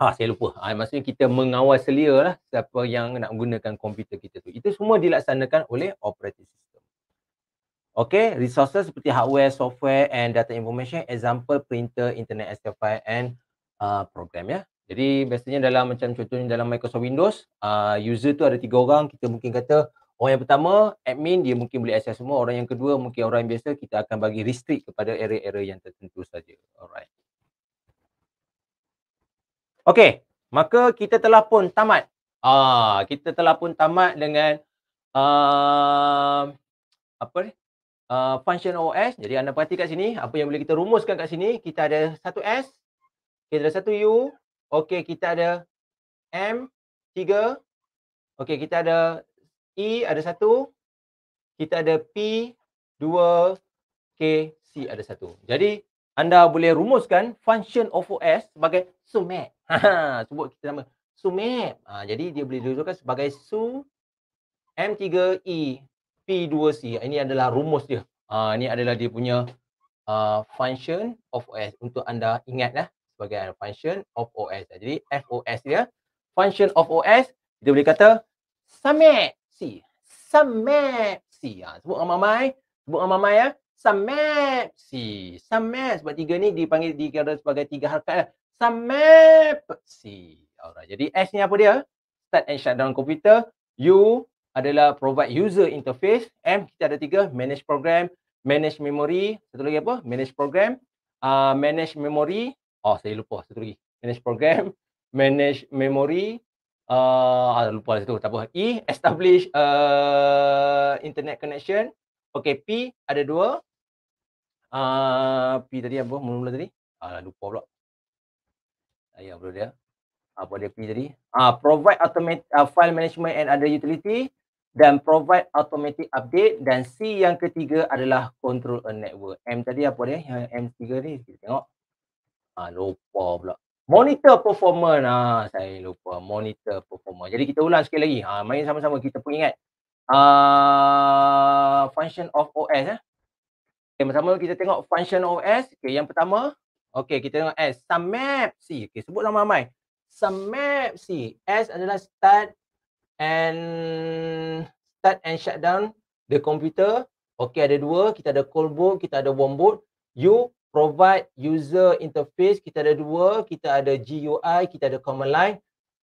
Ha, saya lupa. Ha, maksudnya kita mengawal selia lah siapa yang nak gunakan komputer kita tu. Itu semua dilaksanakan oleh operating system. Okay, resources seperti hardware, software and data information. Example, printer, internet, SFI and uh, program ya. Jadi biasanya dalam macam contohnya dalam Microsoft Windows, uh, user tu ada tiga orang. Kita mungkin kata orang yang pertama, admin, dia mungkin boleh access semua. Orang yang kedua, mungkin orang yang biasa, kita akan bagi restrict kepada area-area yang tertentu saja. Alright. Okey, maka kita telah pun tamat. Ah, kita telah pun tamat dengan uh, apa ni? Uh, function OS. Jadi anda perhati kat sini, apa yang boleh kita rumuskan kat sini, kita ada satu S, kita ada satu U, okey kita ada M, tiga, okey kita ada E, ada satu, kita ada P, dua, K, C ada satu. Jadi anda boleh rumuskan function of OS sebagai sumet. sebut kita nama SUMEP. Ha, ah, jadi dia boleh dirujukkan sebagai SU M3E P2C. Ah, ini adalah rumus dia. Ha, ini adalah dia punya uh, function of OS. Untuk anda ingat lah sebagai function of OS. Jadi FOS dia. Function of OS. Dia boleh kata SUMEP C. SUMEP C. Ha, sebut ramai-ramai. Sebut ramai-ramai ya. SUMEP C. SUMEP. Sebab tiga ni dipanggil dikira sebagai tiga harkat lah. Samep. Alright. Jadi S ni apa dia? Start and shutdown computer. U adalah provide user interface. M kita ada tiga, manage program, manage memory, satu lagi apa? Manage program, uh, manage memory. Oh, saya lupa satu lagi. Manage program, manage memory. Uh, ah, lupa satu. Tak apa. E establish uh, internet connection. Okay, P ada dua. Uh, P tadi apa? Mula-mula tadi. Ah, lupa pula. Ayah ya, bro dia. Apa ah, dia pergi tadi? Ah provide automate uh, ah, file management and other utility dan provide automatic update dan C yang ketiga adalah control a network. M tadi apa dia? Yang M3 ni kita tengok. Ah lupa pula. Monitor performance. Ah saya lupa monitor performance. Jadi kita ulang sekali lagi. Ah main sama-sama kita pun Ah function of OS eh. Okay, sama-sama kita tengok function OS. Okay, yang pertama, Okay, kita tengok S. Summapsi. Okey, sebut nama ramai. Summapsi. S adalah start and start and shutdown the computer. Okay, ada dua. Kita ada cold boot, kita ada warm boot. U provide user interface. Kita ada dua. Kita ada GUI, kita ada command line.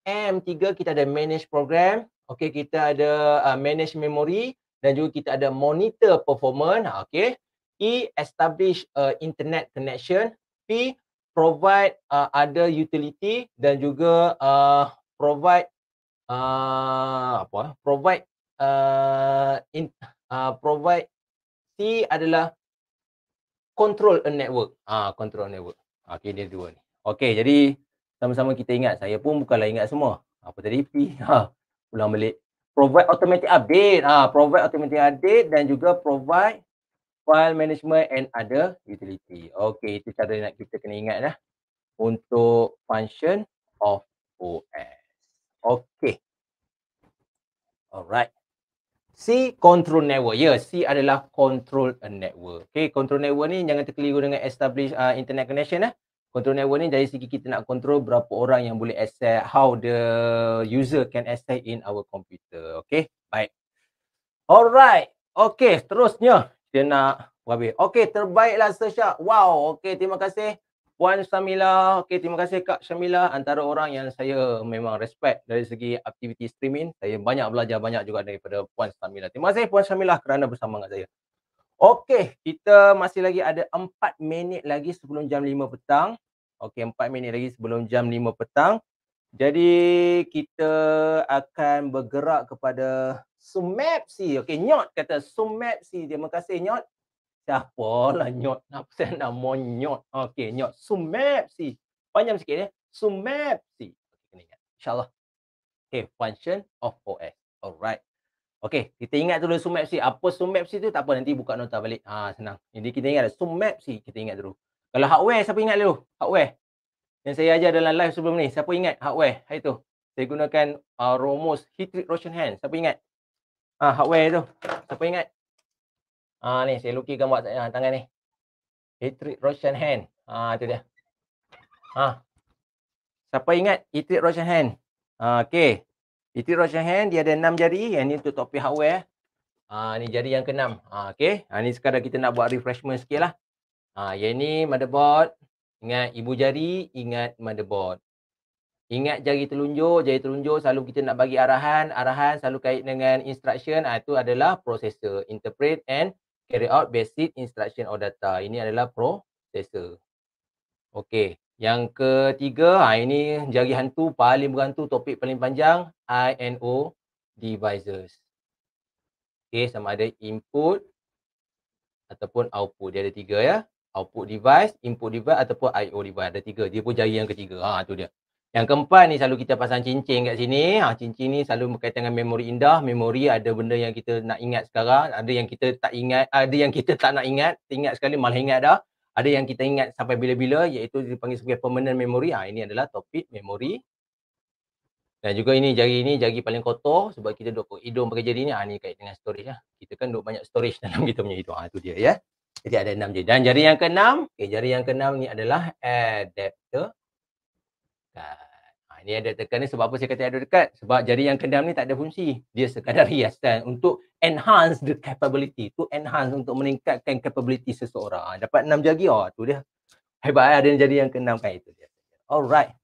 m tiga kita ada manage program. Okay, kita ada uh, manage memory dan juga kita ada monitor performance. Okay. E establish uh, internet connection tapi provide uh, ada utility dan juga uh, provide uh, apa eh, provide uh, in, uh, provide T adalah control a network ah uh, control a network ah, okey dia dua ni okey jadi sama-sama kita ingat saya pun bukanlah ingat semua apa tadi P ha ulang balik provide automatic update ah uh, provide automatic update dan juga provide file management and other utility. Okey, itu cara nak kita kena ingat lah untuk function of OS. Okey. Alright. C control network. Ya, yeah, C adalah control a network. Okey, control network ni jangan terkeliru dengan establish uh, internet connection lah. Control network ni dari segi kita nak control berapa orang yang boleh access, how the user can access in our computer. Okey, baik. Alright. Okey, seterusnya dia nak berhabis. Okey, terbaiklah Sir Wow, Okay terima kasih Puan Samila. Okay terima kasih Kak Samila. Antara orang yang saya memang respect dari segi aktiviti streaming. Saya banyak belajar banyak juga daripada Puan Samila. Terima kasih Puan Samila kerana bersama dengan saya. Okey, kita masih lagi ada 4 minit lagi sebelum jam 5 petang. Okay 4 minit lagi sebelum jam 5 petang. Jadi kita akan bergerak kepada Sumepsi. Okey, Nyot kata Sumepsi. Terima kasih Nyot. Siapa lah Nyot? Apa saya nak mau Nyot? Okey, Nyot. Sumepsi. Panjang sikit ya. Sumepsi. Okay, kena InsyaAllah. Okay, function of OS. Alright. Okay, kita ingat dulu Sumepsi. Apa Sumepsi tu? Tak apa, nanti buka nota balik. Ah senang. Jadi kita ingat Sumepsi. Kita ingat dulu. Kalau hardware, siapa ingat dulu? Hardware yang saya ajar dalam live sebelum ni. Siapa ingat hardware hari tu? Saya gunakan uh, Romos Heat Rotation Hand. Siapa ingat? Ah uh, hardware tu. Siapa ingat? Ah uh, ni saya lukiskan buat uh, tangan ni. Heat Rotation Hand. Ah tu dia. Ah. Siapa ingat Heat Rotation Hand? Ah uh, okey. Heat Hand dia ada enam jari. Yang ni untuk topi hardware. Ah ni jari yang keenam. Ah uh, okey. Ah ni sekarang kita nak buat refreshment sikitlah. Ah uh, yang ni motherboard. Ingat ibu jari, ingat motherboard. Ingat jari telunjuk, jari telunjuk selalu kita nak bagi arahan, arahan selalu kait dengan instruction, ha, itu adalah processor. Interpret and carry out basic instruction or data. Ini adalah processor. Okey, yang ketiga, ha, ini jari hantu paling berhantu, topik paling panjang, I O devices. Okey, sama ada input ataupun output. Dia ada tiga ya output device, input device ataupun IO device. Ada tiga. Dia pun jari yang ketiga. Ha, tu dia. Yang keempat ni selalu kita pasang cincin kat sini. Ha, cincin ni selalu berkaitan dengan memori indah. Memori ada benda yang kita nak ingat sekarang. Ada yang kita tak ingat. Ada yang kita tak nak ingat. Ingat sekali malah ingat dah. Ada yang kita ingat sampai bila-bila iaitu dipanggil sebagai permanent memory. Ha, ini adalah topik memory. Dan juga ini jari ini jari paling kotor sebab kita duduk hidung pakai jari ni. Ha, ni kait dengan storage lah. Kita kan duduk banyak storage dalam kita punya hidung. Ha, tu dia ya. Jadi ada enam je. Dan jari yang keenam, okay, eh, jari yang keenam ni adalah adapter kan. Ha, ini ada tekan ni sebab apa saya kata ada dekat? Sebab jari yang keenam ni tak ada fungsi. Dia sekadar hiasan untuk enhance the capability. Itu enhance untuk meningkatkan capability seseorang. Ha, dapat enam jari, oh tu dia. Hebat eh, ada jari yang keenam kan itu dia. Alright.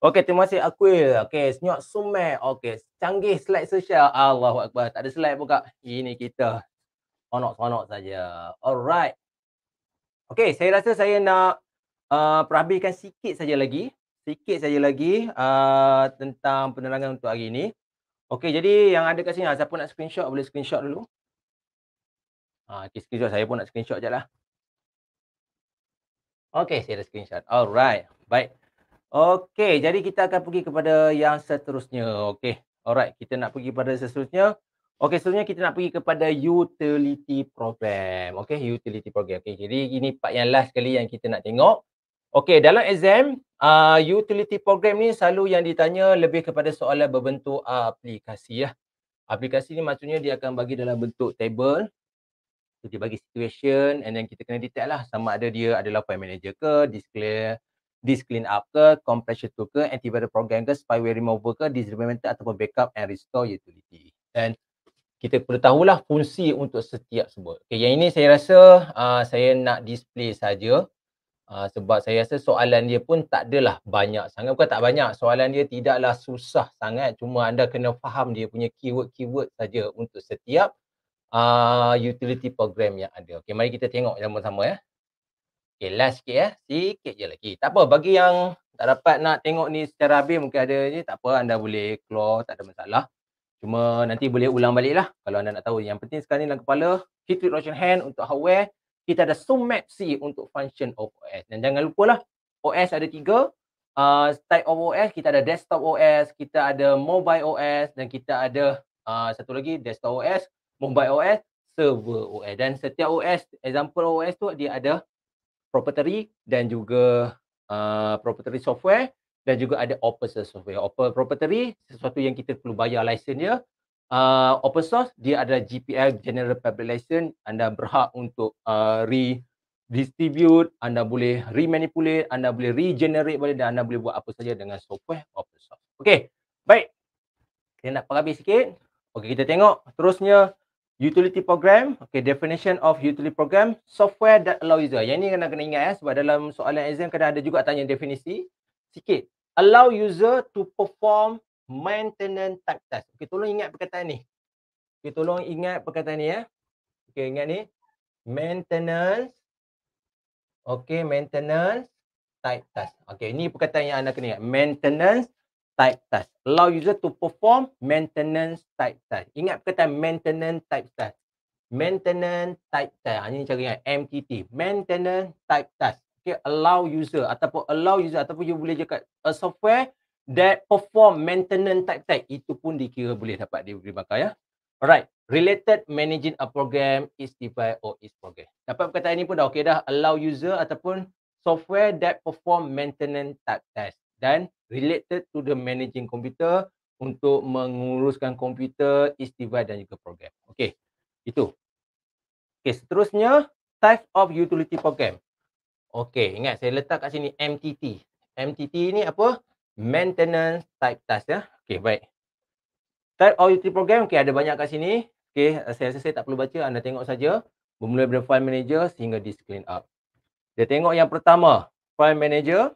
Okay, terima kasih Aquil. Okay, senyap sumer. Okay, canggih slide sosial. Allahu Akbar. Tak ada slide pun kak. Ini kita. Sonok-sonok saja. Alright. Okey, saya rasa saya nak uh, perhabiskan sikit saja lagi, sikit saja lagi uh, tentang penerangan untuk hari ini. Okey, jadi yang ada kat sini, ha, siapa nak screenshot boleh screenshot dulu. Ha, ah, okay, screenshot. Saya pun nak screenshot je lah. Okey, saya dah screenshot. Alright, baik. Okey, jadi kita akan pergi kepada yang seterusnya. Okey, alright. Kita nak pergi kepada seterusnya. Okey, selanjutnya kita nak pergi kepada utility program. Okey, utility program. Okey, jadi ini part yang last sekali yang kita nak tengok. Okey, dalam exam, uh, utility program ni selalu yang ditanya lebih kepada soalan berbentuk aplikasi lah. Aplikasi ni maksudnya dia akan bagi dalam bentuk table. So, dia bagi situation and then kita kena detect lah sama ada dia adalah file manager ke, disk clear, disk clean up ke, compression tool ke, antivirus program ke, spyware remover ke, disk ataupun backup and restore utility. And kita perlu tahulah fungsi untuk setiap sebut. Okay, yang ini saya rasa uh, saya nak display saja uh, sebab saya rasa soalan dia pun tak adalah banyak sangat. Bukan tak banyak, soalan dia tidaklah susah sangat. Cuma anda kena faham dia punya keyword-keyword saja untuk setiap uh, utility program yang ada. Okay, mari kita tengok sama-sama ya. Eh. Okay, last sikit ya. Sikit je lagi. Tak apa, bagi yang tak dapat nak tengok ni secara habis mungkin ada ni. Tak apa, anda boleh keluar. Tak ada masalah. Cuma nanti boleh ulang balik lah kalau anda nak tahu. Yang penting sekarang ni dalam kepala, heat with Russian hand untuk hardware. Kita ada Sumap C untuk function of OS. Dan jangan lupa lah, OS ada tiga. Uh, type of OS, kita ada desktop OS, kita ada mobile OS dan kita ada uh, satu lagi desktop OS, mobile OS, server OS. Dan setiap OS, example OS tu dia ada proprietary dan juga uh, ah, proprietary software dan juga ada open source software. Open proprietary, sesuatu yang kita perlu bayar license dia. Uh, open source, dia ada GPL, General Public License. Anda berhak untuk uh, redistribute, anda boleh remanipulate, anda boleh regenerate balik dan anda boleh buat apa saja dengan software open source. Okey, baik. Kita nak perhabis sikit. Okey, kita tengok. Terusnya, utility program. Okey, definition of utility program. Software that allow user. Yang ni kena, kena ingat ya, sebab dalam soalan exam kadang ada juga tanya definisi. Sikit allow user to perform maintenance type test. Okey, tolong ingat perkataan ni. Okey, tolong ingat perkataan ni ya. Eh. Okey, ingat ni. Maintenance. Okay maintenance type task. Okay ini perkataan yang anda kena ingat. Maintenance type task. Allow user to perform maintenance type task. Ingat perkataan maintenance type task. Maintenance type task. Ha, ini cara ingat. MTT. Maintenance type task okay, allow user ataupun allow user ataupun you boleh cakap a software that perform maintenance type tag itu pun dikira boleh dapat diberi bakar ya. Alright, related managing a program is device or is program. Dapat perkataan ini pun dah okey dah allow user ataupun software that perform maintenance type test dan related to the managing computer untuk menguruskan komputer, is device dan juga program. Okey. Itu. Okey, seterusnya type of utility program. Okey, ingat saya letak kat sini MTT. MTT ni apa? Maintenance type task ya. Okey, baik. Type of utility program, okey ada banyak kat sini. Okey, eh, saya selesai tak perlu baca, anda tengok saja. Bermula dari file manager sehingga disk clean up. Dia tengok yang pertama, file manager.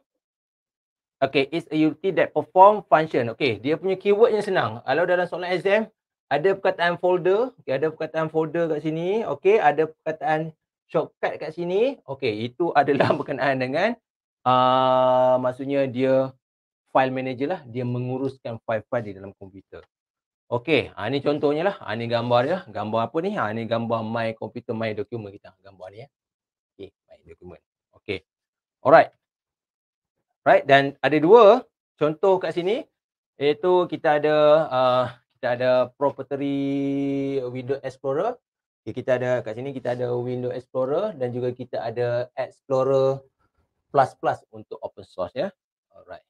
Okey, it's a utility that perform function. Okey, dia punya keyword yang senang. Kalau dalam soalan exam, ada perkataan folder. Okey, ada perkataan folder kat sini. Okey, ada perkataan shortcut kat sini okey itu adalah berkenaan dengan uh, maksudnya dia file manager lah dia menguruskan file-file di dalam komputer okey ha ni contohnya lah ha ni gambar dia gambar apa ni ha ni gambar my computer my document kita gambar ni ya okey my document okey alright right dan ada dua contoh kat sini iaitu kita ada uh, kita ada proprietary window explorer Okay, kita ada kat sini kita ada Windows Explorer dan juga kita ada Explorer plus plus untuk open source ya. Alright.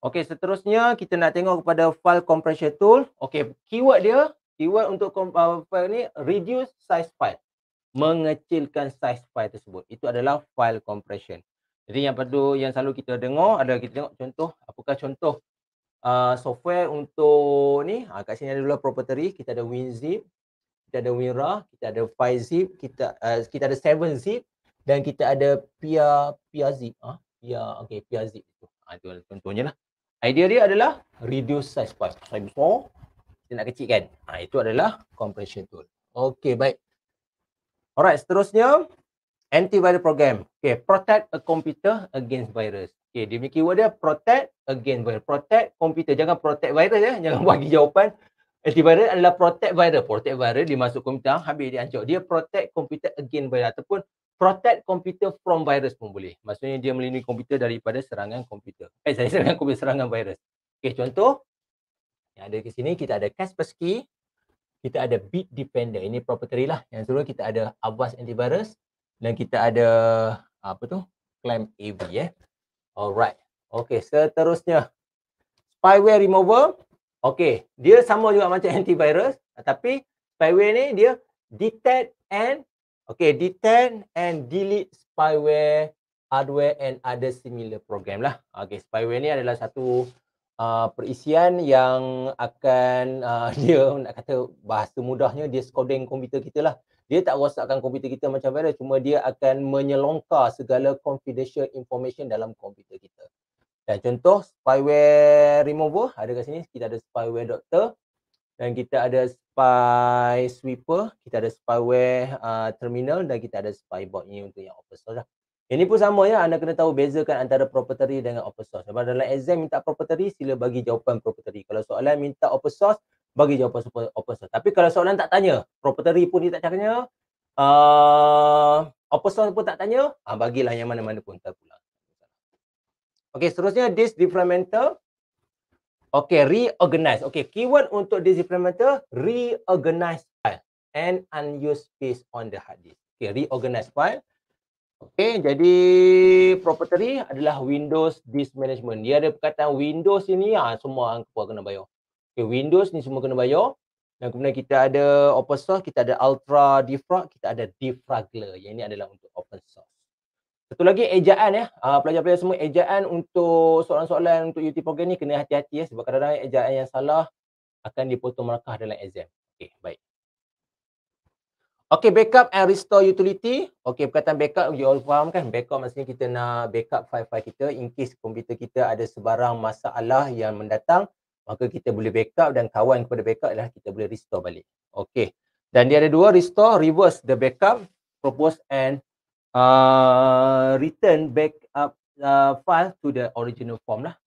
Okay, seterusnya kita nak tengok kepada file compression tool. Okay, keyword dia, keyword untuk uh, file ni reduce size file. Mengecilkan size file tersebut. Itu adalah file compression. Jadi yang perlu yang selalu kita dengar ada kita tengok contoh apakah contoh uh, software untuk ni ha, kat sini ada dua proprietary kita ada WinZip kita ada Wira, kita ada Five Zip, kita uh, kita ada Seven Zip dan kita ada Pia Pia Zip. Ah, ha? Pia okay, Pia Zip itu. Ha, itu adalah contohnya lah. Idea dia adalah reduce size part. Size four. Kita nak kecilkan. Ha, itu adalah compression tool. Okay, baik. Alright, seterusnya antivirus program. Okay, protect a computer against virus. Okay, dia punya keyword dia protect against virus. Protect computer. Jangan protect virus ya. Jangan bagi jawapan antivirus adalah protect virus. Protect virus dia masuk komputer, habis dia hancur. Dia protect komputer against virus ataupun protect komputer from virus pun boleh. Maksudnya dia melindungi komputer daripada serangan komputer. Eh, saya serangan komputer, serangan virus. Okey, contoh. Yang ada di sini, kita ada Kaspersky. Kita ada Bit Defender, Ini proprietary lah. Yang seluruh kita ada Avast Antivirus. Dan kita ada, apa tu? Climb AV, eh. Alright. Okey, seterusnya. Spyware Remover. Okey, dia sama juga macam antivirus tapi spyware ni dia detect and okey, detect and delete spyware hardware and other similar program lah. Okey, spyware ni adalah satu uh, perisian yang akan uh, dia nak kata bahasa mudahnya dia scoding komputer kita lah. Dia tak rosakkan komputer kita macam virus, cuma dia akan menyelongkar segala confidential information dalam komputer kita. Dan contoh spyware remover ada kat sini kita ada spyware doctor dan kita ada spy sweeper, kita ada spyware uh, terminal dan kita ada spy bot ini untuk yang open source lah. Ini pun sama ya anda kena tahu bezakan antara proprietary dengan open source. Sebab dalam exam minta proprietary sila bagi jawapan proprietary. Kalau soalan minta open source bagi jawapan open source. Tapi kalau soalan tak tanya, proprietary pun dia tak tanya, uh, open source pun tak tanya, uh, bagilah yang mana-mana pun tak terpulang. Okey, seterusnya this differential. Okey, reorganize. Okey, keyword untuk this differential reorganize file and unused space on the hard disk. Okey, reorganize file. Okey, jadi property adalah Windows disk management. Dia ada perkataan Windows ini ah semua hang kena bayar. Okey, Windows ni semua kena bayar. Dan kemudian kita ada open source, kita ada ultra defrag, kita ada defragler. Yang ini adalah untuk open source. Satu lagi ejaan ya. Ah, pelajar-pelajar semua ejaan untuk soalan-soalan untuk UT program ni kena hati-hati ya sebab kadang-kadang ejaan yang salah akan dipotong markah dalam exam. Okey, baik. Okey, backup and restore utility. Okey, perkataan backup you all faham kan? Backup maksudnya kita nak backup file-file kita in case komputer kita ada sebarang masalah yang mendatang, maka kita boleh backup dan kawan kepada backup adalah kita boleh restore balik. Okey. Dan dia ada dua, restore, reverse the backup, propose and uh, return backup uh, file to the original form lah.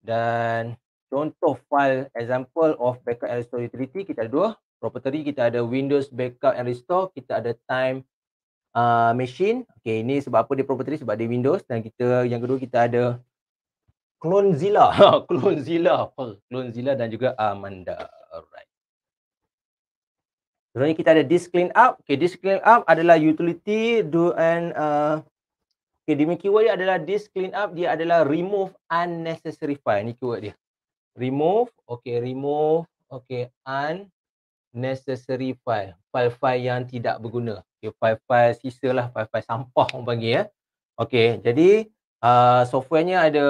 Dan contoh file example of backup and restore utility kita ada dua. Property kita ada Windows backup and restore, kita ada time uh, machine. Okay, ini sebab apa dia property? Sebab dia Windows. Dan kita yang kedua kita ada Clonezilla. Clonezilla. Clonezilla dan juga Amanda. Alright. Sebenarnya kita ada disk clean up. Okay, disk clean up adalah utility do and uh, okay, demi keyword dia adalah disk clean up. Dia adalah remove unnecessary file. Ini keyword dia. Remove, okay, remove, okay, unnecessary file. File-file yang tidak berguna. Okay, file-file sisa lah, file-file sampah orang panggil ya. Okay, jadi uh, softwarenya ada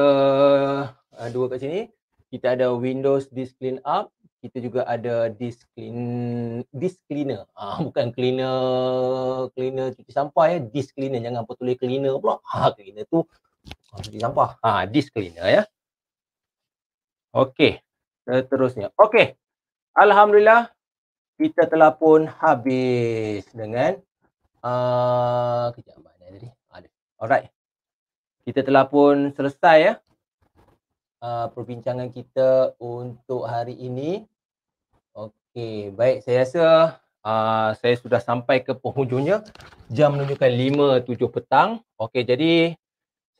uh, dua kat sini. Kita ada Windows Disk Clean Up, kita juga ada disk clean disk cleaner ah ha, bukan cleaner cleaner cuci sampah ya disk cleaner jangan apa tulis cleaner pula ha cleaner tu ah, cuci sampah ha ah, disk cleaner ya okey seterusnya okey alhamdulillah kita telah pun habis dengan a uh, kejap mana tadi ada alright kita telah pun selesai ya uh, perbincangan kita untuk hari ini. Okey, baik saya rasa uh, saya sudah sampai ke penghujungnya. Jam menunjukkan 5.7 petang. Okey, jadi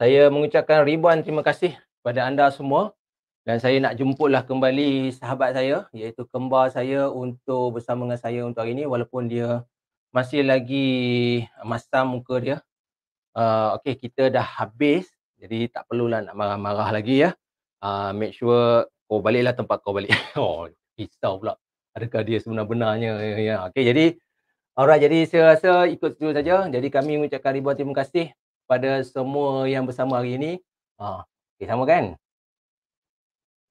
saya mengucapkan ribuan terima kasih kepada anda semua dan saya nak jemputlah kembali sahabat saya iaitu kembar saya untuk bersama dengan saya untuk hari ini walaupun dia masih lagi masam muka dia. Uh, Okey, kita dah habis. Jadi tak perlulah nak marah-marah lagi ya uh, make sure kau oh, baliklah tempat kau balik. oh, pisau pula. Adakah dia sebenar-benarnya? Ya, ya. ya. Okay, jadi Alright, jadi saya rasa ikut tu saja. Jadi kami mengucapkan ribuan terima kasih pada semua yang bersama hari ini. Ha, ah, okay, sama kan?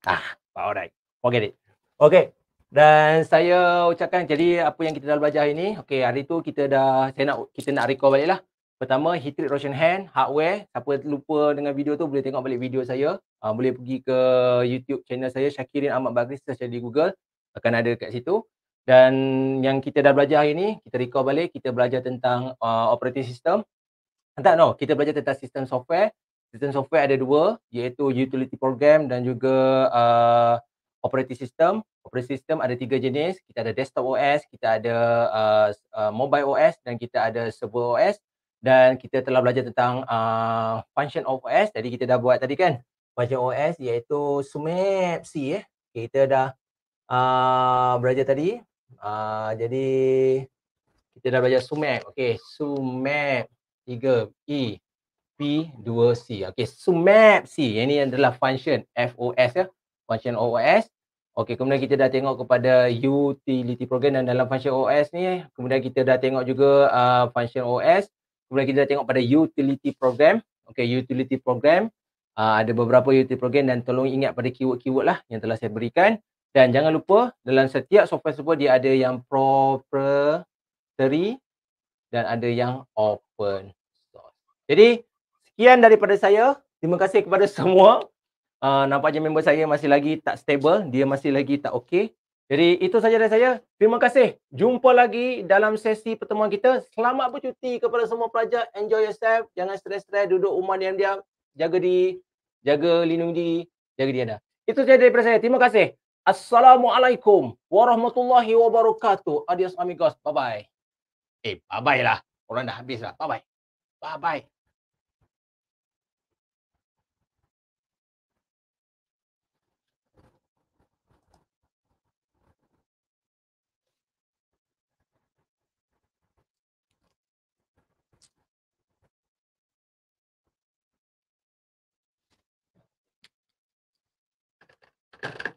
Ah, alright. Forget it. Okay. Dan saya ucapkan jadi apa yang kita dah belajar hari ini. Okay, hari tu kita dah, saya nak, kita nak recall balik lah. Pertama, heat treat Russian hand, hardware. Siapa lupa dengan video tu boleh tengok balik video saya. Uh, boleh pergi ke YouTube channel saya, Syakirin Ahmad Bagri, search di Google. Akan ada kat situ. Dan yang kita dah belajar hari ni, kita recall balik, kita belajar tentang uh, operating system. Tak, no. Kita belajar tentang sistem software. Sistem software ada dua, iaitu utility program dan juga uh, operating system. Operating system ada tiga jenis. Kita ada desktop OS, kita ada uh, uh, mobile OS dan kita ada server OS dan kita telah belajar tentang uh, function of OS Jadi kita dah buat tadi kan function OS iaitu sumap C eh kita dah uh, belajar tadi uh, jadi kita dah belajar sumap okey sumap 3 E P 2 C okey sumap C yang ini adalah function FOS ya function OS Okey, kemudian kita dah tengok kepada utility program dan dalam function OS ni. Kemudian kita dah tengok juga uh, function OS. Kemudian kita tengok pada utility program. Okay, utility program. Uh, ada beberapa utility program dan tolong ingat pada keyword-keyword lah yang telah saya berikan. Dan jangan lupa dalam setiap software sebut dia ada yang proprietary dan ada yang open source. Jadi, sekian daripada saya. Terima kasih kepada semua. Uh, nampaknya member saya masih lagi tak stable. Dia masih lagi tak okay. Jadi itu saja dari saya. Terima kasih. Jumpa lagi dalam sesi pertemuan kita. Selamat bercuti kepada semua pelajar. Enjoy yourself. Jangan stres-stres. Duduk rumah diam-diam. Jaga di, Jaga lindungi diri. Jaga di anda. Itu saja dari saya. Terima kasih. Assalamualaikum warahmatullahi wabarakatuh. Adios amigos. Bye-bye. Eh, bye-bye lah. Orang dah habis lah. Bye-bye. Bye-bye. Thank you.